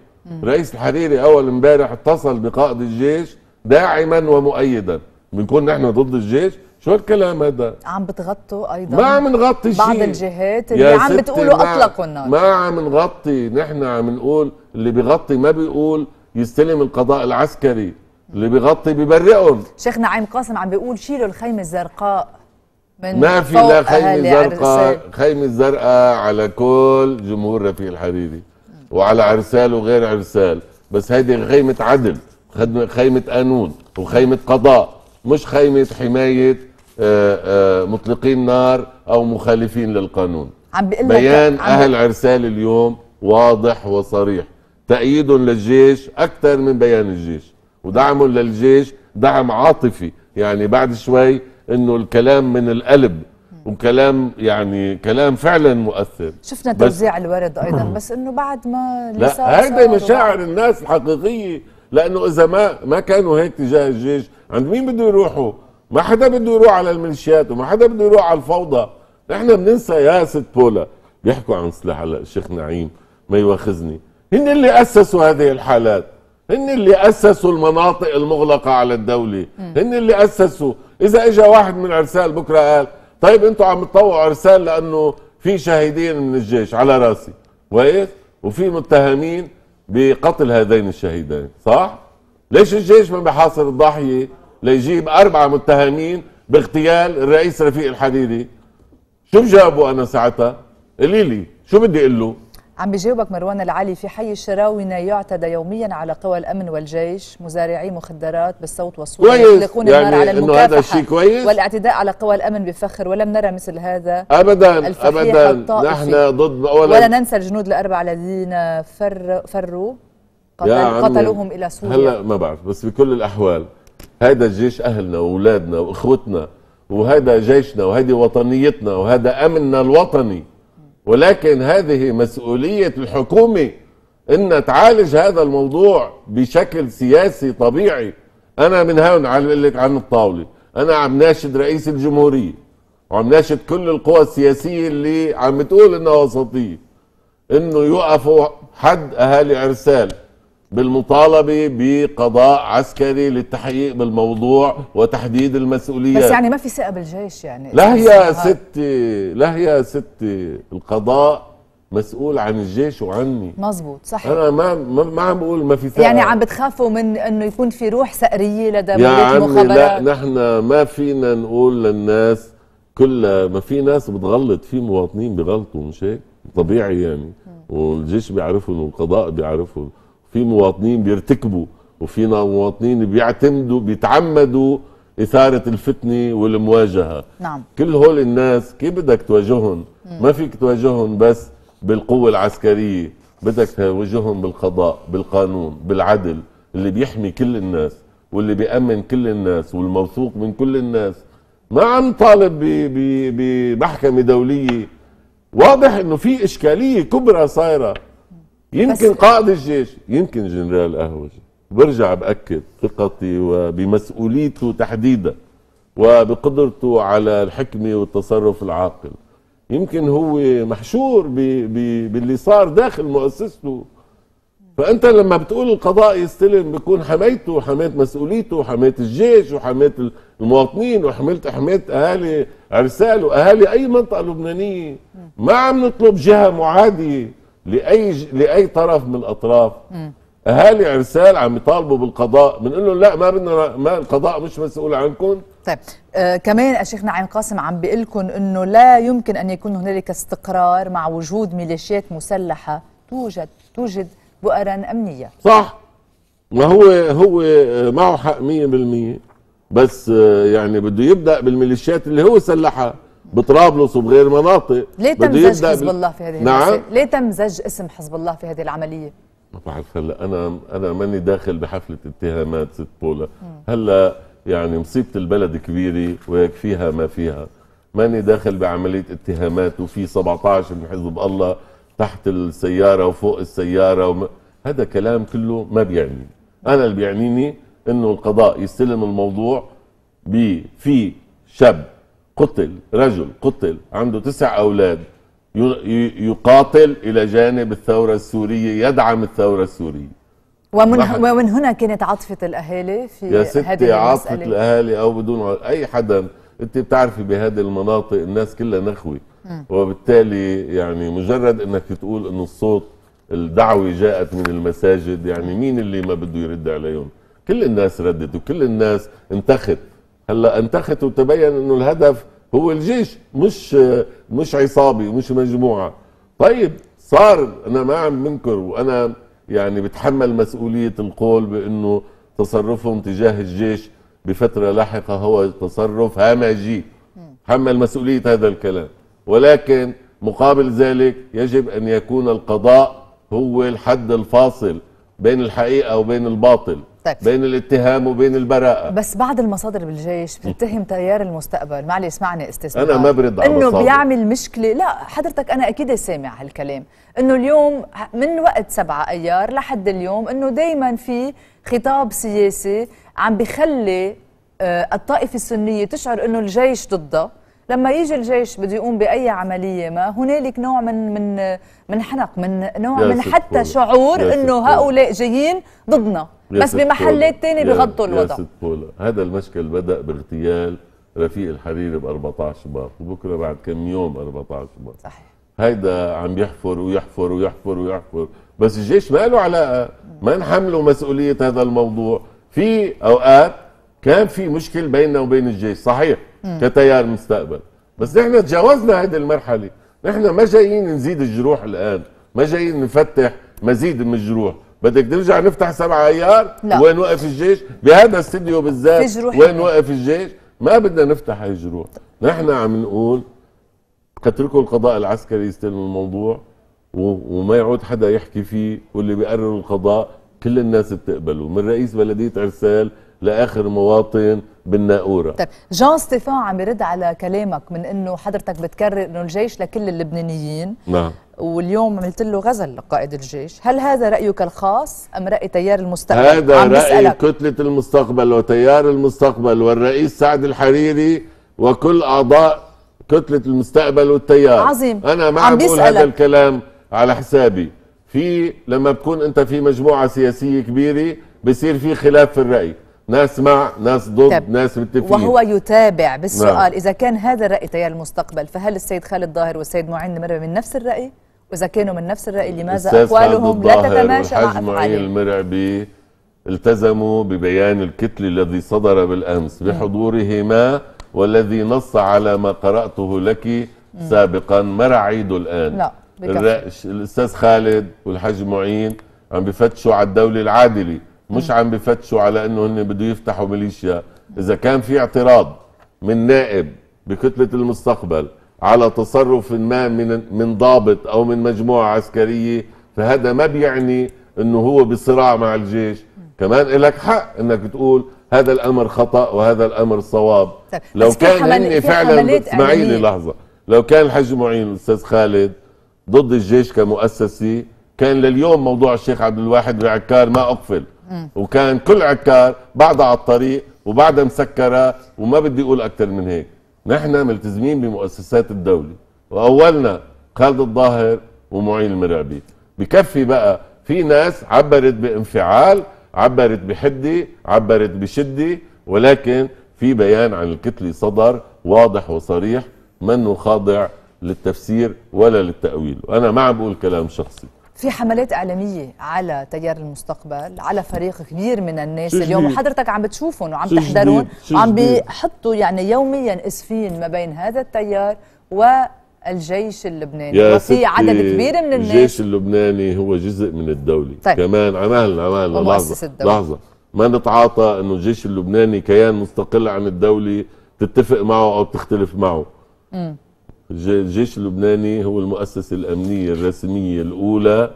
رئيس الحريري اول امبارح اتصل بقائد الجيش داعما ومؤيدا بنكون نحن ضد الجيش شو الكلام هذا؟ عم بتغطوا ايضا ما عم نغطي شيء بعض الجهات اللي عم بتقولوا اطلقوا النار ما عم نغطي نحن عم نقول اللي بيغطي ما بيقول يستلم القضاء العسكري اللي بيغطي ببرئهم شيخ نعيم قاسم عم بيقول شيلوا الخيمه الزرقاء من ما في لا خيمه زرقاء خيمه زرقاء على كل جمهور رفيق الحريري وعلى عرسال وغير عرسال بس هيدي خيمه عدل خيمه قانون وخيمه قضاء مش خيمه حمايه مطلقين نار او مخالفين للقانون عم بيان اهل عرسال اليوم واضح وصريح تأييد للجيش اكثر من بيان الجيش ودعم للجيش دعم عاطفي يعني بعد شوي انه الكلام من القلب وكلام يعني كلام فعلا مؤثر شفنا توزيع الورد ايضا بس انه بعد ما لا هيدي مشاعر الناس الحقيقيه لانه اذا ما ما كانوا هيك تجاه الجيش عند مين بده يروحوا ما حدا بده يروح على الميليشيات وما حدا بده يروح على الفوضى نحن بننسى يا ست بولا بيحكوا عن سلاح هلا الشيخ نعيم ما يواخذني هن اللي اسسوا هذه الحالات هن اللي اسسوا المناطق المغلقه على الدوله هن اللي اسسوا اذا اجى واحد من عرسال بكره قال طيب انتم عم تطوعوا عرسال لانه في شهيدين من الجيش على راسي كويس وفي متهمين بقتل هذين الشهيدين صح ليش الجيش ما بحاصر الضاحيه ليجيب أربعة متهمين باغتيال الرئيس رفيق الحديدي شو بجاوبه أنا ساعتها قولي لي شو بدي أقول له عم بجاوبك مروان العلي في حي الشراونة يعتدى يوميا على قوى الأمن والجيش مزارعي مخدرات بالصوت والصوت يطلقون يعني النار على المكافحة والاعتداء على قوى الأمن بفخر ولم نرى مثل هذا أبدا أبدا نحن ضد ولا, ولا ننسى الجنود الأربعة الذين فر فروا قتل قتلوهم إلى سوريا هلا ما بعرف بس بكل الأحوال هذا الجيش اهلنا واولادنا واخوتنا وهذا جيشنا وهذه وطنيتنا وهذا امننا الوطني ولكن هذه مسؤوليه الحكومه ان تعالج هذا الموضوع بشكل سياسي طبيعي انا من هون على قلت عن الطاوله انا عم ناشد رئيس الجمهوريه وعم ناشد كل القوى السياسيه اللي عم بتقول انها وسطيه انه يوقفوا حد اهالي عرسال بالمطالبه بقضاء عسكري للتحقيق بالموضوع وتحديد المسؤوليات بس يعني ما في ثقه بالجيش يعني لا هي ستي لا هي ستي القضاء مسؤول عن الجيش وعني مزبوط صح انا ما ما عم بقول ما في ثقه يعني عم بتخافوا من انه يكون في روح ثأريه لدى ولايه المخابرات لا نحن ما فينا نقول للناس كل ما في ناس بتغلط في مواطنين بغلطوا مش هيك طبيعي يعني والجيش بيعرفهم والقضاء بيعرفهم في مواطنين بيرتكبوا وفي مواطنين بيعتمدوا بيتعمدوا إثارة الفتنة والمواجهة نعم. كل هول الناس كيف بدك تواجههم ما فيك تواجههم بس بالقوة العسكرية بدك تواجههم بالقضاء بالقانون بالعدل اللي بيحمي كل الناس واللي بيأمن كل الناس والموثوق من كل الناس ما عم طالب بمحكمة دولية واضح انه في اشكالية كبرى صايرة يمكن قائد الجيش يمكن جنرال قهوجي برجع باكد ثقتي وبمسؤوليته تحديدا وبقدرته على الحكمه والتصرف العاقل يمكن هو محشور ب... ب... باللي صار داخل مؤسسته فانت لما بتقول القضاء يستلم بكون حميته وحميت مسؤوليته وحميت الجيش وحميت المواطنين وحميت حميت اهالي عرسال واهالي اي منطقه لبنانيه ما عم نطلب جهه معاديه لاي لاي طرف من الاطراف اهالي عرسال عم يطالبوا بالقضاء بنقول لهم لا ما بدنا ما القضاء مش مسؤول عنكم طيب آه كمان الشيخ نعيم قاسم عم بيقول لكم انه لا يمكن ان يكون هنالك استقرار مع وجود ميليشيات مسلحه توجد توجد بؤرا امنيه صح ما هو هو معه حق 100% بس آه، يعني بده يبدا بالميليشيات اللي هو سلحها بطرابلس وبغير مناطق ليه تمزج حزب الله في هذه نعم؟ ليه تمزج اسم حزب الله في هذه العمليه؟ ما بعرف هلا انا انا ماني داخل بحفله اتهامات ست بولا هلا يعني مصيبه البلد كبيره ويكفيها ما فيها ماني داخل بعمليه اتهامات وفي 17 من حزب الله تحت السياره وفوق السياره وم... هذا كلام كله ما بيعني انا اللي بيعنيني انه القضاء يستلم الموضوع ب في شاب قتل رجل قتل عنده تسع أولاد يقاتل إلى جانب الثورة السورية يدعم الثورة السورية ومن, ومن هنا كانت عاطفة الأهالي في يا ستي عاطفة الأهالي أو بدون أي حدا أنت بتعرفي بهذه المناطق الناس كلها نخوة وبالتالي يعني مجرد أنك تقول أنه الصوت الدعوة جاءت من المساجد يعني مين اللي ما بده يرد عليهم كل الناس ردت وكل الناس انتخت هلا انتخت وتبين انه الهدف هو الجيش مش مش عصابي ومش مجموعه طيب صار انا ما عم بنكر وانا يعني بتحمل مسؤوليه القول بانه تصرفهم تجاه الجيش بفتره لاحقه هو تصرف همجي حمل مسؤوليه هذا الكلام ولكن مقابل ذلك يجب ان يكون القضاء هو الحد الفاصل بين الحقيقه وبين الباطل طيب. بين الاتهام وبين البراءه بس بعض المصادر بالجيش بتتهم تيار المستقبل معلش اسمعني استاذ انا ما برد على انه بيعمل مشكله لا حضرتك انا اكيد سامع هالكلام انه اليوم من وقت 7 ايار لحد اليوم انه دائما في خطاب سياسي عم بخلي آه، الطائفه السنيه تشعر انه الجيش ضدها لما يجي الجيش بده يقوم باي عمليه ما هنالك نوع من من من حنق من نوع من حتى شعور انه هؤلاء جايين ضدنا بس بمحلات تاني بغضوا الوضع يا ست بولا هذا المشكل بدأ باغتيال رفيق الحريري ب 14 مارس وبكره بعد كم يوم 14 مارس صحيح هيدا عم يحفر ويحفر ويحفر ويحفر بس الجيش ما له علاقه ما نحمله مسؤوليه هذا الموضوع في اوقات كان في مشكل بيننا وبين الجيش صحيح مم. كتيار مستقبل بس نحن تجاوزنا هذه المرحله نحن ما جايين نزيد الجروح الان ما جايين نفتح مزيد من الجروح بدك نرجع نفتح سبعة ايار لا. وين وقف الجيش بهذا الاستديو بالذات وين وقف الجيش ما بدنا نفتح هاي الجروح نحن عم نقول اتركوا القضاء العسكري يستلم الموضوع وما يعود حدا يحكي فيه واللي بيقرر القضاء كل الناس بتقبله من رئيس بلديه عرسال لاخر مواطن بالناقوره طيب جان ستيفان عم يرد على كلامك من انه حضرتك بتكرر انه الجيش لكل اللبنانيين نعم واليوم عملت له غزل لقائد الجيش هل هذا رأيك الخاص أم رأي تيار المستقبل هذا عم رأي نسألك. كتلة المستقبل وتيار المستقبل والرئيس سعد الحريري وكل أعضاء كتلة المستقبل والتيار عظيم أنا ما عم بقول هذا الكلام على حسابي في لما بتكون أنت في مجموعة سياسية كبيرة بصير في خلاف في الرأي ناس مع ناس ضد طب. ناس متفقين وهو يتابع بالسؤال نعم. إذا كان هذا رأي تيار المستقبل فهل السيد خالد ظاهر والسيد معين مرة من نفس الرأي؟ وإذا كانوا من نفس الرأي لماذا أقوالهم لا تتماشى مع أفعالهم المرعبي التزموا ببيان الكتل الذي صدر بالأمس بحضورهما والذي نص على ما قرأته لك سابقا ما رعيده الآن لا الأستاذ خالد والحاج معين عم بفتشوا على الدولة العادلة مش عم بفتشوا على أنه هن بده يفتحوا ميليشيا إذا كان في اعتراض من نائب بكتلة المستقبل على تصرف ما من من ضابط او من مجموعه عسكريه فهذا ما بيعني انه هو بصراع مع الجيش كمان لك حق انك تقول هذا الامر خطا وهذا الامر صواب طيب. لو كان هن فعلا اسمعيني لحظه لو كان الحاج معين الاستاذ خالد ضد الجيش كمؤسسه كان لليوم موضوع الشيخ عبد الواحد بعكار ما اقفل وكان كل عكار بعدها على الطريق وبعدها مسكره وما بدي اقول اكثر من هيك نحن ملتزمين بمؤسسات الدولة وأولنا خالد الظاهر ومعين المرعبي بكفي بقى في ناس عبرت بانفعال عبرت بحدة عبرت بشدة ولكن في بيان عن الكتلة صدر واضح وصريح منه خاضع للتفسير ولا للتأويل وأنا ما عم بقول كلام شخصي في حملات اعلاميه على تيار المستقبل على فريق كبير من الناس اليوم وحضرتك عم بتشوفهم وعم تحضرهم وعم بيحطوا يعني يوميا اسفين ما بين هذا التيار والجيش اللبناني وفي عدد كبير من الناس الجيش اللبناني هو جزء من الدوله طيب. كمان عمالنا عمالنا لحظه لحظه ما نتعاطى انه الجيش اللبناني كيان مستقل عن الدوله تتفق معه او تختلف معه م. الجيش اللبناني هو المؤسسة الأمنية الرسمية الأولى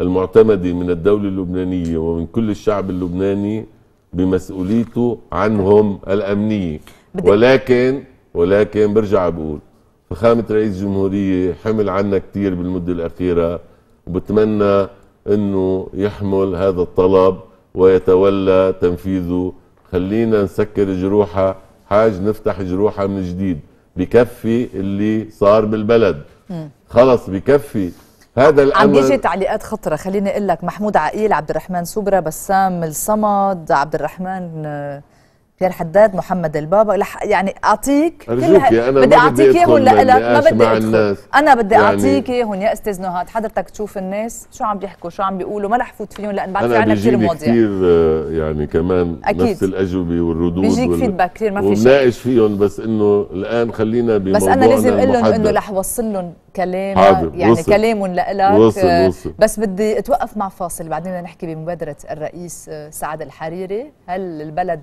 المعتمدة من الدولة اللبنانية ومن كل الشعب اللبناني بمسؤوليته عنهم الأمنية ولكن ولكن برجع بقول فخامة رئيس الجمهورية حمل عنا كثير بالمدة الأخيرة وبتمنى أنه يحمل هذا الطلب ويتولى تنفيذه خلينا نسكر جروحها حاج نفتح جروحها من جديد بيكفي اللي صار بالبلد خلص بيكفي هذا الامر عم بيجي تعليقات خطره خليني اقول لك محمود عقيل عبد الرحمن سوبرا بسام الصمد عبد الرحمن آه، يا الحداد محمد البابا يعني اعطيك كلها بدي اعطيك اياهم لا لك ما بدي ادخل انا بدي اعطيك اياهم يا استاذ نهاد حضرتك تشوف الناس شو عم بيحكوا شو عم بيقولوا ما رح فوت فيهم لان بعد في عندنا كثير مواضيع كثير آه، يعني كمان أكيد. نفس الاجوبه والردود بيجيك وال... فيدباك كثير ما في شيء وبناقش فيهم بس انه الان خلينا بموضوع بس انا لازم اقول لهم انه رح وصل لهم كلام يعني وصل. كلام لإلك وصل. وصل. بس بدي اتوقف مع فاصل بعدين بدنا نحكي بمبادره الرئيس آه، سعد الحريري هل البلد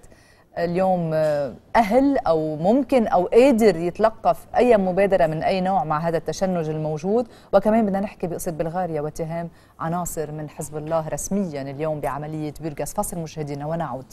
اليوم آه، أهل أو ممكن أو قادر يتلقف أي مبادرة من أي نوع مع هذا التشنج الموجود وكمان بدنا نحكي بقصة بلغاريا واتهام عناصر من حزب الله رسميا اليوم بعملية بيرغاس فصل مشاهدينا ونعود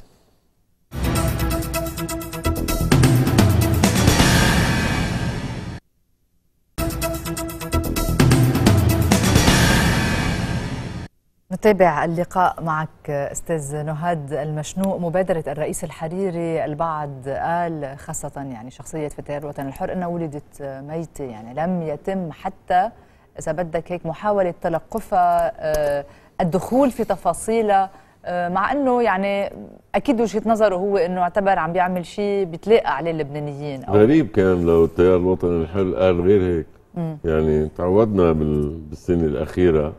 نتابع اللقاء معك استاذ نهاد المشنوق مبادره الرئيس الحريري البعض قال خاصه يعني شخصيه فتيات الوطن الحر انها ولدت ميته يعني لم يتم حتى اذا بدك هيك محاوله تلقفها آه، الدخول في تفاصيلها آه، مع انه يعني اكيد وجهه نظره هو انه اعتبر عم بيعمل شيء بيتلاقى عليه اللبنانيين أو غريب كان لو التيار الوطني الحر قال غير هيك يعني تعودنا بالسنه الاخيره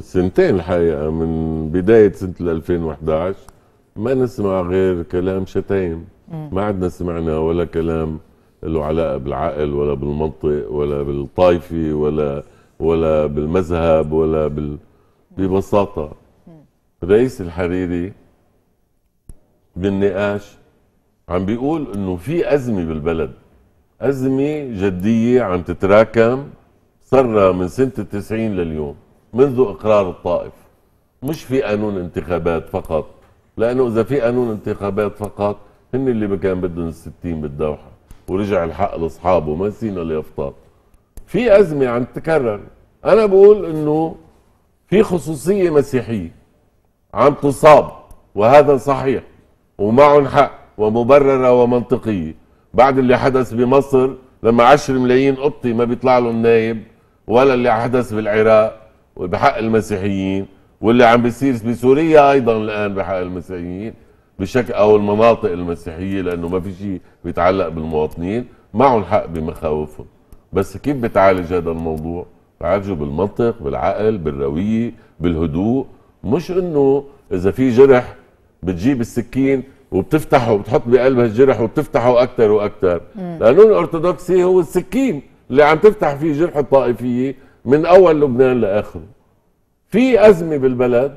سنتين الحقيقه من بدايه سنه 2011 ما نسمع غير كلام شتايم ما عدنا سمعنا ولا كلام له علاقه بالعقل ولا بالمنطق ولا بالطائفي ولا ولا بالمذهب ولا بال ببساطه رئيس الحريري بالنقاش عم بيقول انه في ازمه بالبلد ازمه جديه عم تتراكم صرها من سنه 90 لليوم منذ اقرار الطائف مش في قانون انتخابات فقط لانه اذا في قانون انتخابات فقط هن اللي كان بدهم الستين بالدوحه ورجع الحق لاصحابه ما نسينا اليافطات في ازمه عم تتكرر انا بقول انه في خصوصيه مسيحيه عم تصاب وهذا صحيح ومعهم حق ومبرره ومنطقيه بعد اللي حدث بمصر لما 10 ملايين قبطي ما بيطلع لهم نايب ولا اللي حدث بالعراق بحق المسيحيين واللي عم بيصير بسوريا ايضا الان بحق المسيحيين بشكل او المناطق المسيحيه لانه ما في شيء بيتعلق بالمواطنين معهم الحق بمخاوفهم بس كيف بتعالج هذا الموضوع بعالجه بالمنطق بالعقل بالرويه بالهدوء مش انه اذا في جرح بتجيب السكين وبتفتحه وبتحط بقلب الجرح وبتفتحه اكثر واكثر لانه الارثوذكسي هو السكين اللي عم تفتح فيه جرح الطائفيه من اول لبنان لاخره في ازمه بالبلد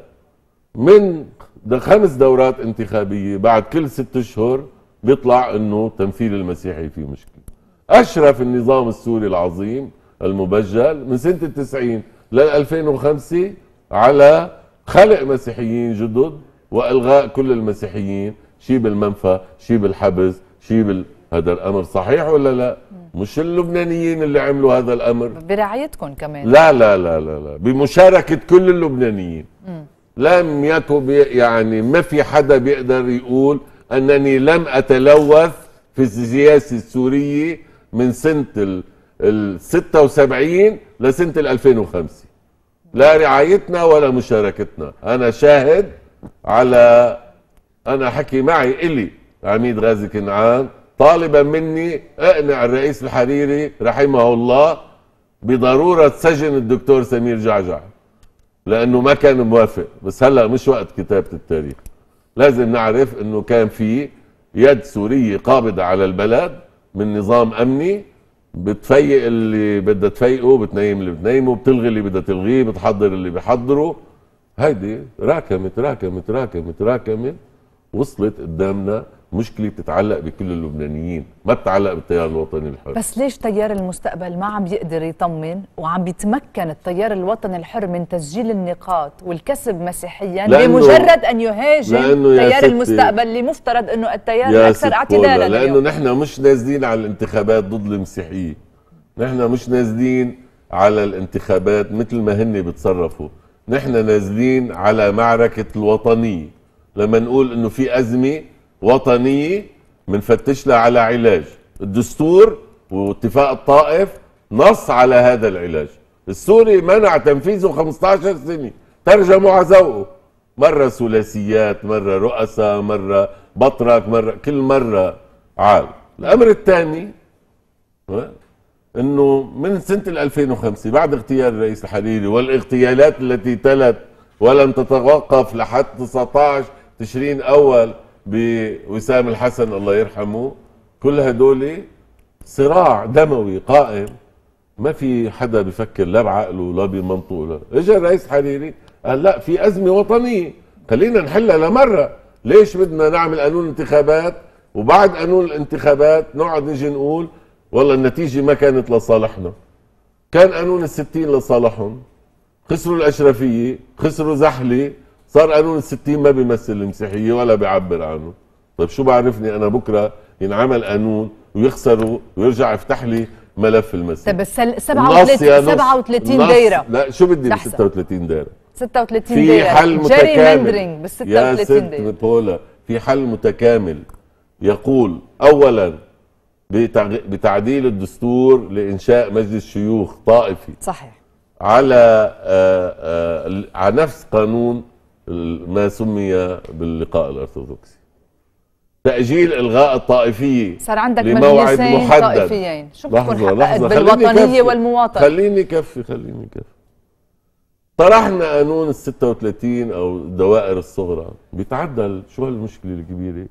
من ده خمس دورات انتخابيه بعد كل ست اشهر بيطلع انه تمثيل المسيحي فيه مشكله اشرف النظام السوري العظيم المبجل من سنه 90 لل 2005 على خلق مسيحيين جدد والغاء كل المسيحيين شي بالمنفى شي بالحبس شي بال هذا الامر صحيح ولا لا مش اللبنانيين اللي عملوا هذا الامر برعايتكم كمان لا لا لا لا, لا. بمشاركه كل اللبنانيين مم. لم يكن يعني ما في حدا بيقدر يقول انني لم اتلوث في السياسه السوريه من سنه ال 76 لسنه ال 2005 لا رعايتنا ولا مشاركتنا انا شاهد على انا حكي معي الي عميد غازي كنعان طالبا مني اقنع الرئيس الحريري رحمه الله بضروره سجن الدكتور سمير جعجع لانه ما كان موافق بس هلا مش وقت كتابه التاريخ لازم نعرف انه كان في يد سوريه قابضه على البلد من نظام امني بتفيق اللي بدها تفيقه بتنيم اللي بتنيمه بتلغي اللي بدها تلغيه بتحضر اللي بحضره هيدي راكمت راكمت راكمت راكمت وصلت قدامنا مشكله بتتعلق بكل اللبنانيين ما بتتعلق بالتيار الوطني الحر بس ليش تيار المستقبل ما عم بيقدر يطمن وعم بيتمكن التيار الوطني الحر من تسجيل النقاط والكسب مسيحيا بمجرد ان يهاجم تيار المستقبل اللي مفترض انه التيار الاكثر اعتدالا لانه نحن مش نازلين على الانتخابات ضد المسيحيه نحن مش نازلين على الانتخابات مثل ما هن بتصرفوا نحن نازلين على معركه الوطنيه لما نقول انه في ازمه وطنيه منفتش لها على علاج الدستور واتفاق الطائف نص على هذا العلاج السوري منع تنفيذه 15 سنه ترجموا على ذوقه مره ثلاثيات مره رؤساء مره بطرك مره كل مره عال الامر الثاني انه من سنه 2005 بعد اغتيال الرئيس الحريري والاغتيالات التي تلت ولم تتوقف لحد 19 تشرين اول بوسام الحسن الله يرحمه كل هدول صراع دموي قائم ما في حدا بفكر لا بعقله لا بمنطقه اجى الرئيس حريري قال لا في ازمه وطنيه خلينا نحلها لمره ليش بدنا نعمل قانون انتخابات وبعد قانون الانتخابات نقعد نجي نقول والله النتيجه ما كانت لصالحنا كان قانون الستين لصالحهم خسروا الاشرفيه خسروا زحله صار قانون الستين ما بيمثل المسيحيه ولا بيعبر عنه طيب شو بعرفني انا بكره ينعمل قانون ويخسروا ويرجع يفتح لي ملف المسيح طيب بس 37 37 دايره لا شو بدي ب 36 دايره 36 دايره في حل متكامل بال 36 يا ست بولا في حل متكامل يقول اولا بتعديل الدستور لانشاء مجلس شيوخ طائفي صحيح على آآ آه، آآ آه، على نفس قانون ما سمي باللقاء الارثوذكسي تأجيل إلغاء الطائفية صار عندك لموعد محدد طائفيين شو لحظة لحظة بالوطنية والمواطنة خليني كفي خليني كفي طرحنا قانون ال 36 أو الدوائر الصغرى بيتعدل شو هالمشكلة الكبيرة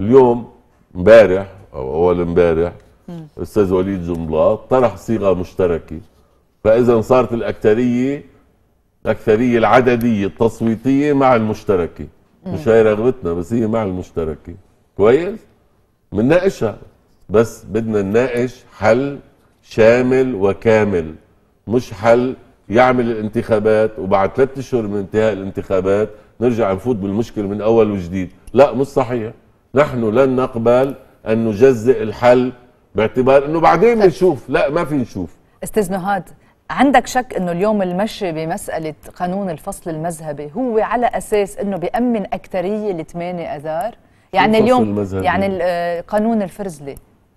اليوم امبارح أو أول امبارح الأستاذ وليد جنبلاط طرح صيغة مشتركة فإذا صارت الأكثرية الأكثرية العددية التصويتية مع المشتركة مش هي رغبتنا بس هي مع المشتركة كويس؟ بنناقشها بس بدنا نناقش حل شامل وكامل مش حل يعمل الانتخابات وبعد ثلاثة اشهر من انتهاء الانتخابات نرجع نفوت بالمشكله من اول وجديد، لا مش صحيح، نحن لن نقبل ان نجزئ الحل باعتبار انه بعدين طيب. بنشوف، لا ما في نشوف استاذ نهاد عندك شك انه اليوم المشي بمساله قانون الفصل المذهبي هو على اساس انه بيامن اكثريه ل 8 اذار يعني اليوم يعني آه، قانون الفرزلي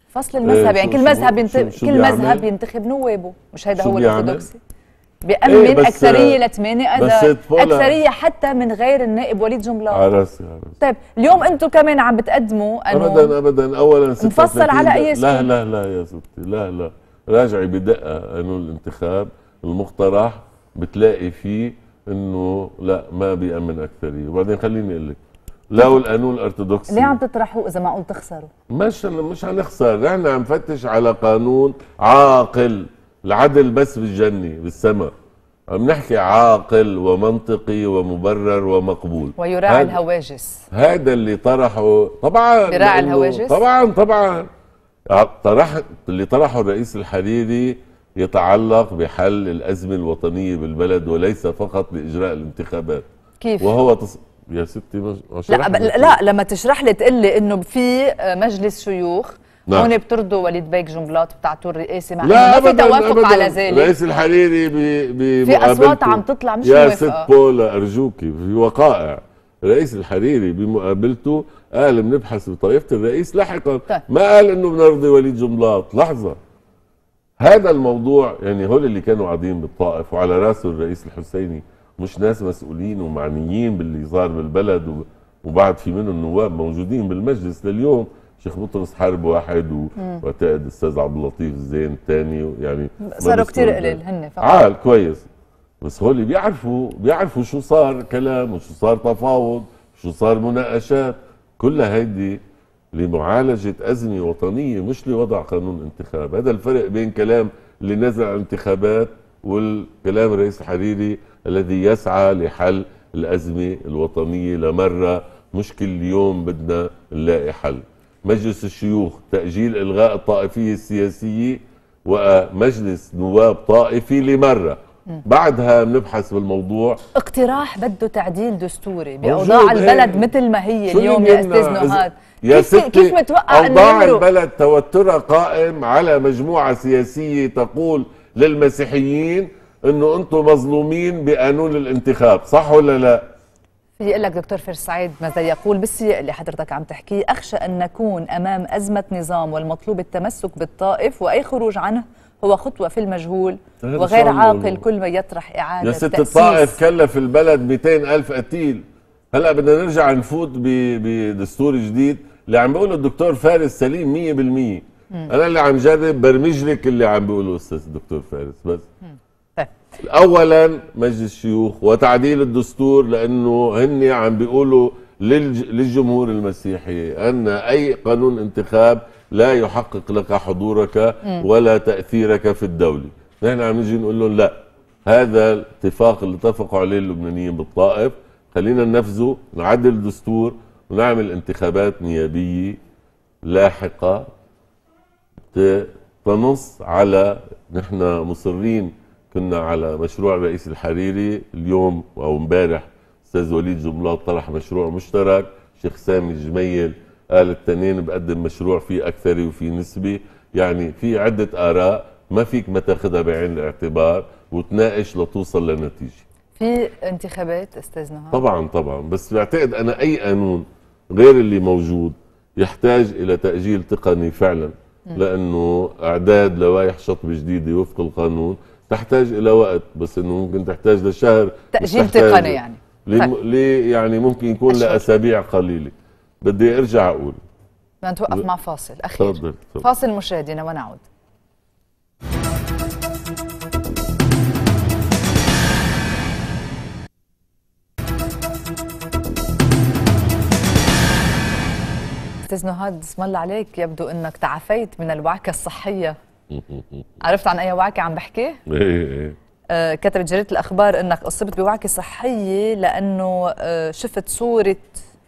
فصل إيه، المذهب يعني كل مذهب كل مذهب بينتخب نوابه مش هيدا هو الارثوذكسي إيه، بيأمن إيه أكثرية لثمانية أذار أكثرية حتى من غير النائب وليد جملاط على عرس طيب اليوم أنتم كمان عم بتقدموا أنه أبدا أبدا أولا مفصل على أي لا لا لا يا ستي لا لا راجعي بدقه قانون الانتخاب المقترح بتلاقي فيه انه لا ما بيامن اكثريه وبعدين خليني اقول لك لو القانون الارثوذكسي ليه عم تطرحوه اذا ما قلت تخسروا مش مش هنخسر نحن عم نفتش على قانون عاقل العدل بس بالجنه بالسماء عم نحكي عاقل ومنطقي ومبرر ومقبول ويراعي هاد الهواجس هذا اللي طرحه طبعا يراعي الهواجس طبعا طبعا طرح اللي طرحه الرئيس الحريري يتعلق بحل الأزمة الوطنية بالبلد وليس فقط باجراء الانتخابات كيف؟ وهو تص... يا ستي مش... لا, لا لما تشرح لي تقول لي انه في آه، مجلس شيوخ نعم. هون بترضوا وليد بيك جنبلاط بتاعته الرئاسه مع لا ما في توافق على ذلك الرئيس الحريري ب... في اصوات عم تطلع مش يا موافقه يا ست بولا ارجوكي في وقائع الرئيس الحريري بمقابلته قال بنبحث بطائفه الرئيس لاحقا طيب. ما قال انه بنرضي وليد جملاط لحظه هذا الموضوع يعني هول اللي كانوا قاعدين بالطائف وعلى راسه الرئيس الحسيني مش ناس مسؤولين ومعنيين باللي صار بالبلد وبعد في منهم نواب موجودين بالمجلس لليوم شيخ بطرس حرب واحد وتقد استاذ عبد اللطيف الزين الثاني يعني صاروا كثير قليل هن فقط عال كويس بس هول بيعرفوا بيعرفوا شو صار كلام وشو صار تفاوض شو صار مناقشات كل هيدي لمعالجة أزمة وطنية مش لوضع قانون انتخاب هذا الفرق بين كلام اللي نزل عن انتخابات والكلام الرئيس الحريري الذي يسعى لحل الأزمة الوطنية لمرة مش كل يوم بدنا نلاقي حل مجلس الشيوخ تأجيل إلغاء الطائفية السياسية ومجلس نواب طائفي لمرة بعدها بنبحث بالموضوع اقتراح بده تعديل دستوري باوضاع إيه. البلد مثل ما هي اليوم يا استاذ نهاد يا كيف, كيف متوقع اوضاع البلد توترها قائم على مجموعه سياسيه تقول للمسيحيين انه انتم مظلومين بقانون الانتخاب صح ولا لا يقول لك دكتور فرس سعيد ماذا يقول بالسياق اللي حضرتك عم تحكيه اخشى ان نكون امام ازمه نظام والمطلوب التمسك بالطائف واي خروج عنه هو خطوة في المجهول وغير عاقل كل ما يطرح إعادة يا ست الطائف كلف البلد 200 ألف قتيل هلا بدنا نرجع نفوت بدستور جديد اللي عم بيقوله الدكتور فارس سليم 100% انا اللي عم جرب برمج لك اللي عم بيقوله استاذ الدكتور فارس بس طيب. اولا مجلس الشيوخ وتعديل الدستور لانه هن عم بيقولوا للجمهور المسيحي ان اي قانون انتخاب لا يحقق لك حضورك ولا تاثيرك في الدولة نحن عم نجي نقول لهم لا هذا الاتفاق اللي اتفقوا عليه اللبنانيين بالطائف خلينا ننفذه نعدل الدستور ونعمل انتخابات نيابيه لاحقه تنص على نحن مصرين كنا على مشروع الرئيس الحريري اليوم او امبارح استاذ وليد جملاط طرح مشروع مشترك شيخ سامي الجميل قال التنين بقدم مشروع فيه اكثري وفيه نسبي يعني في عده اراء ما فيك ما تاخذها بعين الاعتبار وتناقش لتوصل لنتيجه في انتخابات استاذ نهار طبعا طبعا بس بعتقد انا اي قانون غير اللي موجود يحتاج الى تاجيل تقني فعلا لانه اعداد لوائح شطب جديده وفق القانون تحتاج الى وقت بس انه ممكن تحتاج لشهر تاجيل تقني يعني لي, طيب. لي يعني ممكن يكون لاسابيع قليله بدي ارجع اقول بدنا نتوقف مع فاصل اخير تفضل فاصل مشاهدينا ونعود استاذ نهاد اسم الله عليك يبدو انك تعافيت من الوعكه الصحيه عرفت عن اي وعكه عم بحكي؟ ايه ايه, إيه. آه، كتبت جريده الاخبار انك اصبت بوعكه صحيه لانه آه، شفت صوره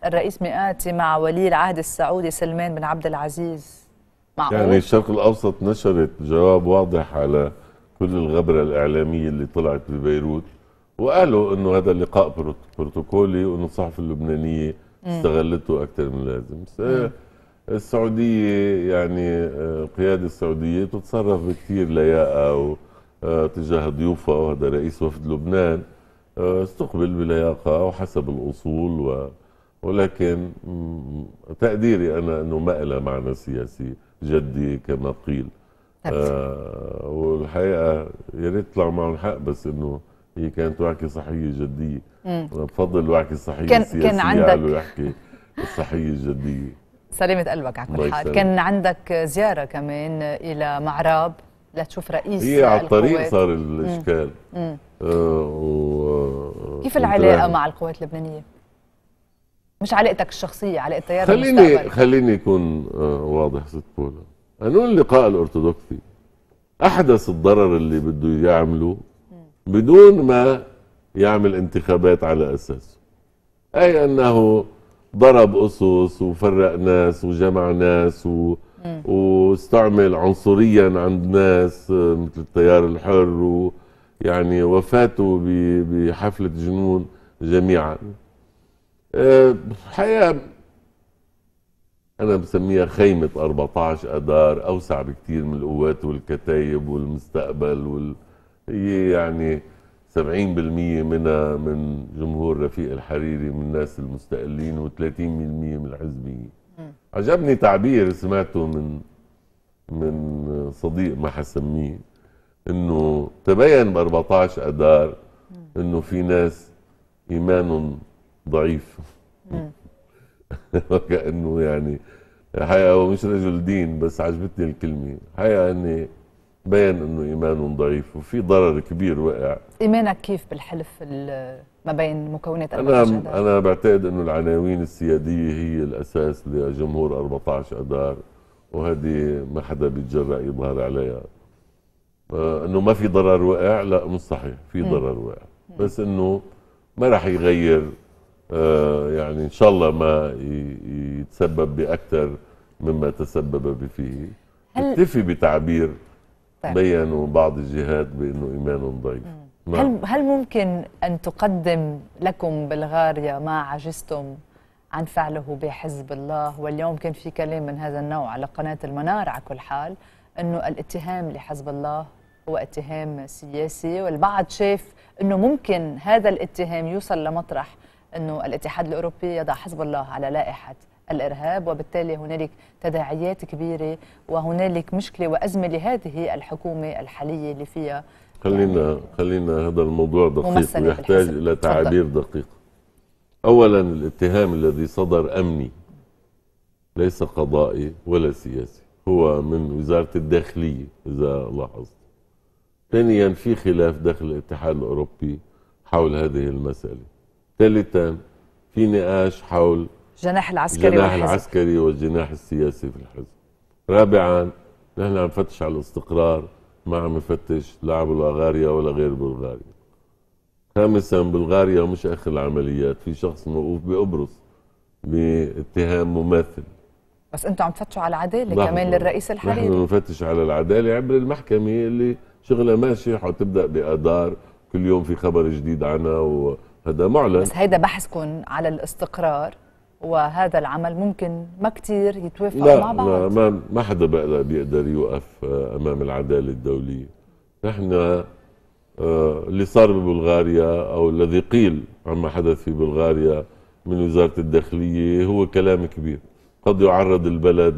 الرئيس مئاتي مع ولي العهد السعودي سلمان بن عبد العزيز معقول؟ يعني الشرق الأوسط نشرت جواب واضح على كل الغبرة الإعلامية اللي طلعت ببيروت وقالوا أنه هذا اللقاء بروتوكولي وأنه الصحف اللبنانية استغلته أكثر من اللازم السعودية يعني القيادة آه، السعودية تتصرف بكثير لياقة آه، تجاه ضيوفها وهذا رئيس وفد لبنان آه، استقبل بلياقة وحسب الأصول و ولكن تقديري أنا أنه ما إلى معنى سياسي جدي كما قيل آه والحقيقة يا ريت طلعوا معهم الحق بس أنه هي كانت وعكة صحية جدية مم. أنا بفضل الوعكة الصحية كان السياسية كان عندك يحكي الصحية الجدية سلامة قلبك على كل حال كان عندك زيارة كمان إلى معراب لتشوف رئيس هي على الطريق صار الإشكال مم. مم. آه و... كيف العلاقة مع القوات اللبنانية؟ مش علاقتك الشخصيه علاقه التيار خليني خليني اكون آه، واضح ست بولا أنو اللقاء الارثوذكسي احدث الضرر اللي بده يعمله بدون ما يعمل انتخابات على اساسه اي انه ضرب اسس وفرق ناس وجمع ناس و... واستعمل عنصريا عند ناس آه، مثل التيار الحر ويعني وفاته بحفله جنون جميعا الحقيقه انا بسميها خيمه 14 اذار اوسع بكتير من القوات والكتايب والمستقبل وال هي يعني 70% منها من جمهور رفيق الحريري من الناس المستقلين و30% من الحزبيين عجبني تعبير سمعته من من صديق ما حسميه انه تبين ب 14 اذار انه في ناس ايمانهم ضعيف وكانه يعني الحقيقه هو مش رجل دين بس عجبتني الكلمه الحقيقه اني يعني بين انه ايمانهم ضعيف وفي ضرر كبير وقع ايمانك كيف بالحلف ما بين مكونات انا انا بعتقد انه العناوين السياديه هي الاساس لجمهور 14 اذار وهذه ما حدا بيتجرأ يظهر عليها آه، انه ما في ضرر وقع لا مش صحيح في ضرر وقع بس انه ما راح يغير آه، يعني ان شاء الله ما يتسبب باكثر مما تسبب فيه اكتفي بتعبير طيب. بينوا بعض الجهات بانه ايمانهم ضعيف نعم. هل هل ممكن ان تقدم لكم بلغاريا ما عجزتم عن فعله بحزب الله واليوم كان في كلام من هذا النوع على قناه المنار على كل حال انه الاتهام لحزب الله هو اتهام سياسي والبعض شاف انه ممكن هذا الاتهام يوصل لمطرح أنه الاتحاد الأوروبي يضع حزب الله على لائحة الارهاب وبالتالي هنالك تداعيات كبيره وهنالك مشكله وازمه لهذه الحكومه الحاليه اللي فيها خلينا يعني خلينا هذا الموضوع دقيق ويحتاج الى تعابير دقيقه. اولا الاتهام الذي صدر امني ليس قضائي ولا سياسي هو من وزاره الداخليه اذا لاحظت. ثانيا في خلاف داخل الاتحاد الاوروبي حول هذه المساله. ثالثا في نقاش حول الجناح العسكري الجناح والحزب. العسكري والجناح السياسي في الحزب رابعا نحن عم نفتش على الاستقرار ما عم نفتش لا بلغاريا ولا غير بلغاريا خامسا بلغاريا مش اخر العمليات في شخص موقوف بقبرص باتهام مماثل بس انتم عم تفتشوا على العداله كمان للرئيس الحالي نحن بنفتش على العداله يعني عبر المحكمه اللي شغلها ماشي حتبدا باذار كل يوم في خبر جديد عنها و... هذا معلن بس هيدا بحثكم على الاستقرار وهذا العمل ممكن ما كتير يتوافقوا مع بعض لا ما ما حدا بقى بيقدر يوقف آه، امام العداله الدوليه نحن آه، اللي صار ببلغاريا او الذي قيل عما حدث في بلغاريا من وزاره الداخليه هو كلام كبير قد يعرض البلد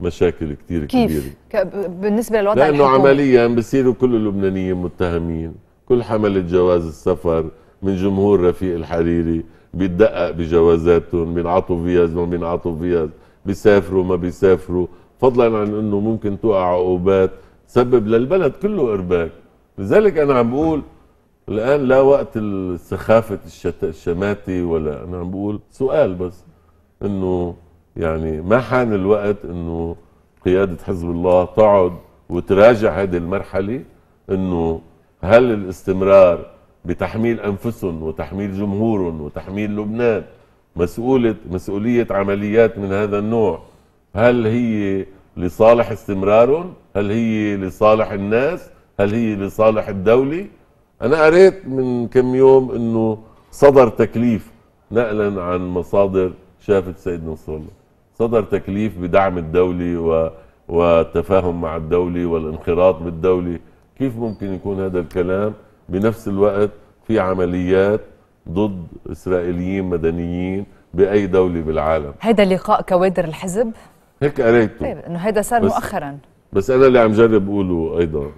لمشاكل كبيره كيف؟ كبيره بالنسبه للوضع لانه الحكومي. عمليا بصيروا كل اللبنانيين متهمين كل حمله جواز السفر من جمهور رفيق الحريري بيدقق بجوازاتهم بينعطوا فيز ما بينعطوا فيز بيسافروا ما بيسافروا فضلا عن انه ممكن توقع عقوبات تسبب للبلد كله ارباك لذلك انا عم بقول الان لا وقت السخافه الشماتي ولا انا عم بقول سؤال بس انه يعني ما حان الوقت انه قياده حزب الله تقعد وتراجع هذه المرحله انه هل الاستمرار بتحميل انفسهم وتحميل جمهورهم وتحميل لبنان مسؤوله مسؤوليه عمليات من هذا النوع هل هي لصالح استمرارهم؟ هل هي لصالح الناس؟ هل هي لصالح الدوله؟ انا قريت من كم يوم انه صدر تكليف نقلا عن مصادر شافت سيد نصر الله صدر تكليف بدعم الدولة و... والتفاهم مع الدولة والانخراط بالدولة كيف ممكن يكون هذا الكلام بنفس الوقت في عمليات ضد اسرائيليين مدنيين باي دوله بالعالم هذا لقاء كوادر الحزب هيك قريته طيب انه هيدا صار بس مؤخرا بس انا اللي عم جرب اقوله ايضا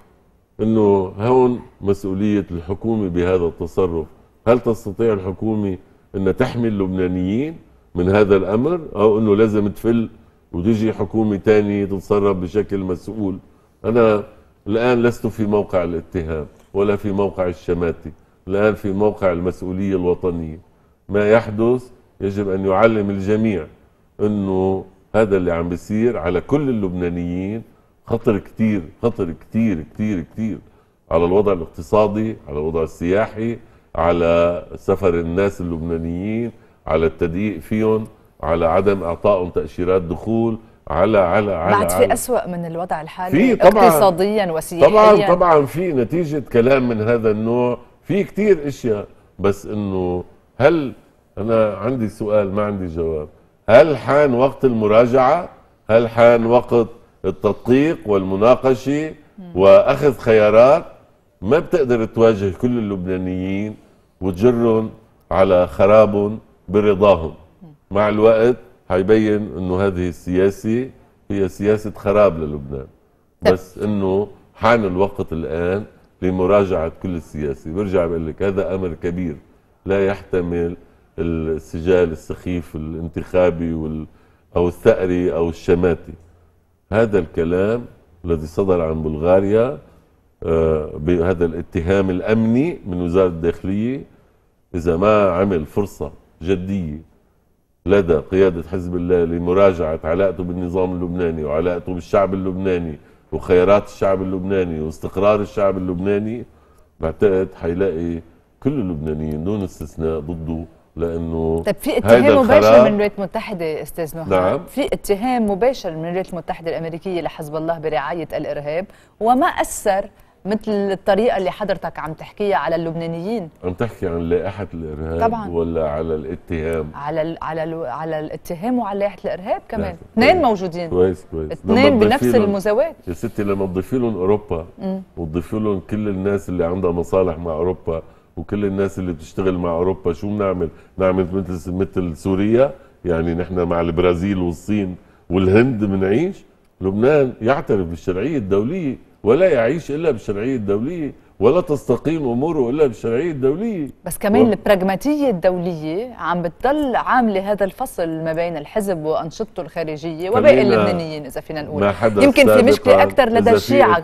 انه هون مسؤوليه الحكومه بهذا التصرف هل تستطيع الحكومه ان تحمي اللبنانيين من هذا الامر او انه لازم تفل وتجي حكومه ثانيه تتصرف بشكل مسؤول انا الان لست في موقع الاتهام ولا في موقع الشماتة الآن في موقع المسؤولية الوطنية ما يحدث يجب أن يعلم الجميع أنه هذا اللي عم بيصير على كل اللبنانيين خطر كتير خطر كتير كتير كتير على الوضع الاقتصادي على الوضع السياحي على سفر الناس اللبنانيين على التضييق فيهم على عدم اعطائهم تاشيرات دخول على على على بعد في أسوأ من الوضع الحالي طبعا اقتصاديا وسياحيا طبعا طبعا في نتيجة كلام من هذا النوع في كتير اشياء بس انه هل انا عندي سؤال ما عندي جواب هل حان وقت المراجعة هل حان وقت التدقيق والمناقشة واخذ خيارات ما بتقدر تواجه كل اللبنانيين وتجرهم على خراب برضاهم مع الوقت حيبين انه هذه السياسه هي سياسه خراب للبنان طيب. بس انه حان الوقت الان لمراجعه كل السياسه برجع بقول لك هذا امر كبير لا يحتمل السجال السخيف الانتخابي وال او الثأري او الشماتي هذا الكلام الذي صدر عن بلغاريا آه، بهذا الاتهام الامني من وزاره الداخليه اذا ما عمل فرصه جديه لدى قيادة حزب الله لمراجعة علاقته بالنظام اللبناني وعلاقته بالشعب اللبناني وخيارات الشعب اللبناني واستقرار الشعب اللبناني بعتقد حيلاقي كل اللبنانيين دون استثناء ضده لانه طيب في اتهام مباشر من الولايات المتحده استاذ محمد نعم. في اتهام مباشر من الولايات المتحده الامريكيه لحزب الله برعايه الارهاب وما اثر مثل الطريقه اللي حضرتك عم تحكيها على اللبنانيين عم تحكي عن لائحه الارهاب طبعا ولا على الاتهام على ال على ال على الاتهام وعلى لائحه الارهاب كمان اثنين طيب. موجودين كويس كويس اثنين بنفس المزاوات يا ستي لما تضيفي لهم اوروبا وتضيفي لهم كل الناس اللي عندها مصالح مع اوروبا وكل الناس اللي بتشتغل مع اوروبا شو بنعمل؟ نعمل مثل مثل سوريا يعني نحن مع البرازيل والصين والهند بنعيش لبنان يعترف بالشرعيه الدوليه ولا يعيش الا بالشرعيه الدوليه ولا تستقيم اموره الا بالشرعيه الدوليه بس كمان و... البراغماتيه الدوليه عم بتضل عامله هذا الفصل ما بين الحزب وانشطته الخارجيه وباقي اللبنانيين اذا فينا نقول يمكن في مشكله اكثر لدى الشيعه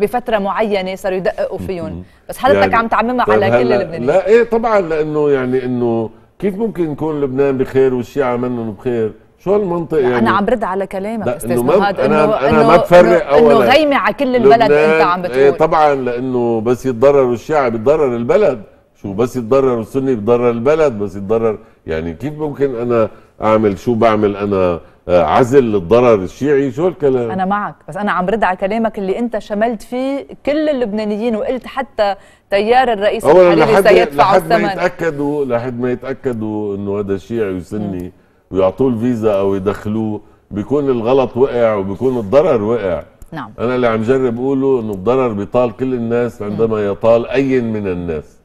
بفتره معينه صاروا يدققوا فيهم بس حضرتك يعني عم تعممها طيب على كل اللبنانيين لا ايه طبعا لانه يعني انه كيف ممكن يكون لبنان بخير والشيعه منهم بخير سؤال منطقي يعني انا عم برد على كلامك استاذ نهاد انا إنه انا ما بفرق اولا انه غيمه على كل البلد انت عم إيه، بتقول إيه طبعا لانه بس يتضرروا الشيعه بيتضرر البلد شو بس يتضرروا السني بيتضرر البلد بس يتضرر يعني كيف ممكن انا اعمل شو بعمل انا آه، عزل للضرر الشيعي شو الكلام انا معك بس انا عم برد على كلامك اللي انت شملت فيه كل اللبنانيين وقلت حتى تيار الرئيس الحريري سيدفع الثمن لحد ما يتاكدوا لحد ما يتاكدوا انه هذا شيعي وسني ويعطوه الفيزا او يدخلوه بيكون الغلط وقع وبيكون الضرر وقع نعم انا اللي عم جرب اقوله انه الضرر بيطال كل الناس عندما يطال اي من الناس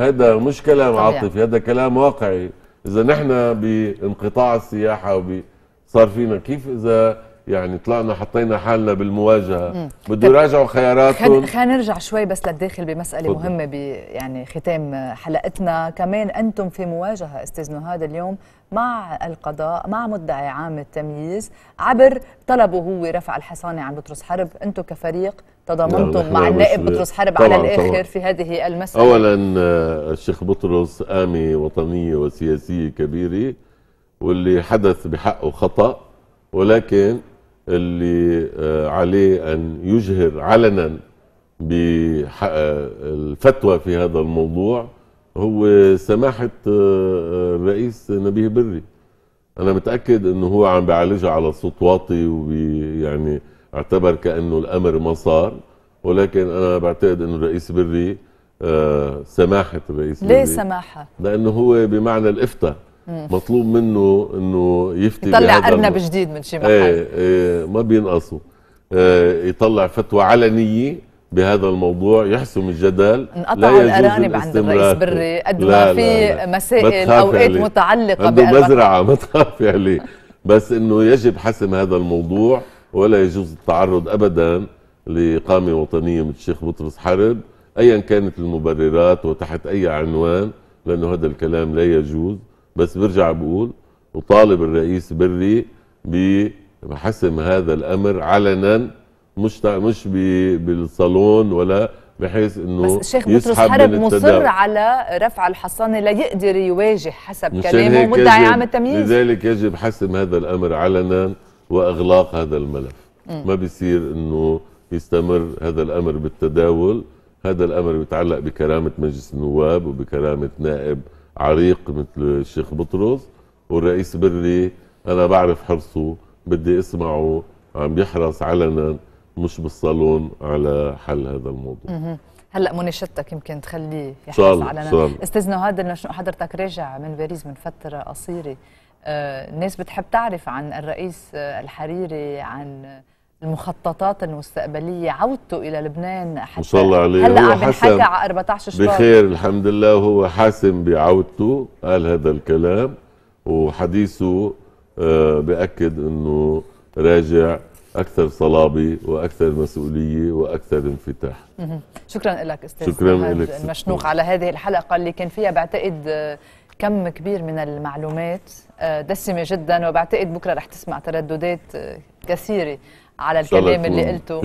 هذا مش كلام طبيعي. عاطفي هذا كلام واقعي اذا نحن بانقطاع السياحه وب صار فينا كيف اذا يعني طلعنا حطينا حالنا بالمواجهه بده يراجعوا خياراتهم خلينا نرجع شوي بس للداخل بمساله فضل. مهمه ب يعني ختام حلقتنا كمان انتم في مواجهه استاذ نهاد اليوم مع القضاء مع مدعي عام التمييز عبر طلبه هو رفع الحصانه عن بطرس حرب انتم كفريق تضامنتم مع النائب بطرس حرب على الاخر طبعًا. في هذه المساله اولا آه، الشيخ بطرس امي وطنيه وسياسيه كبيره واللي حدث بحقه خطا ولكن اللي آه، عليه ان يجهر علنا بالفتوى آه، في هذا الموضوع هو سماحه آه، الرئيس نبيه بري انا متاكد انه هو عم بيعالجها على صوت واطي ويعني اعتبر كانه الامر ما صار ولكن انا بعتقد انه الرئيس بري سماحه الرئيس ليه بري ليه سماحه؟ لانه هو بمعنى الافتة مطلوب منه انه يفتي يطلع ارنب جديد من شي إيه، محل ايه ايه ما بينقصوا ايه يطلع فتوى علنيه بهذا الموضوع يحسم الجدال يجوز الارانب عند الرئيس بري قد ما في مسائل اوقات متعلقه عنده مزرعه ما تخافي عليه بس انه يجب حسم هذا الموضوع ولا يجوز التعرض ابدا لاقامه وطنيه مثل الشيخ بطرس حرب ايا كانت المبررات وتحت اي عنوان لانه هذا الكلام لا يجوز بس برجع بقول وطالب الرئيس بري بحسم هذا الامر علنا مش مش بالصالون ولا بحيث انه بس الشيخ بطرس حرب مصر على رفع الحصانه ليقدر يواجه حسب كلامه مدعي عام التمييز لذلك يجب حسم هذا الامر علنا واغلاق هذا الملف م. ما بيصير انه يستمر هذا الامر بالتداول هذا الامر بيتعلق بكرامه مجلس النواب وبكرامه نائب عريق مثل الشيخ بطرس والرئيس بري انا بعرف حرصه بدي اسمعه عم يحرص علنا مش بالصالون على حل هذا الموضوع هلا مناشدتك يمكن تخليه يحرص علنا استاذ نهاد حضرتك راجع من باريس من فتره قصيره آه، الناس بتحب تعرف عن الرئيس آه، الحريري عن المخططات المستقبليه عودته الى لبنان حتى وصلى عليه هلا عم ينحكى على 14 شهر بخير الحمد لله وهو حاسم بعودته قال هذا الكلام وحديثه آه، باكد انه راجع اكثر صلابه واكثر مسؤوليه واكثر انفتاح شكرا لك استاذ شكرا لك المشنوق على هذه الحلقه اللي كان فيها بعتقد آه، كم كبير من المعلومات آه، دسمه جدا وبعتقد بكره رح تسمع ترددات كثيره على الكلام اللي قلته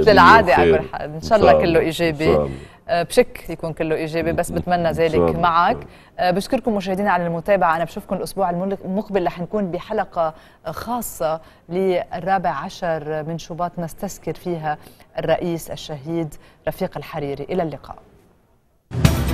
مثل العاده عبر ان شاء الله كله ايجابي بشك يكون كله ايجابي بس بتمنى ذلك معك أه، بشكركم مشاهدينا على المتابعه انا بشوفكم الاسبوع المقبل رح نكون بحلقه خاصه للرابع عشر من شباط نستذكر فيها الرئيس الشهيد رفيق الحريري الى اللقاء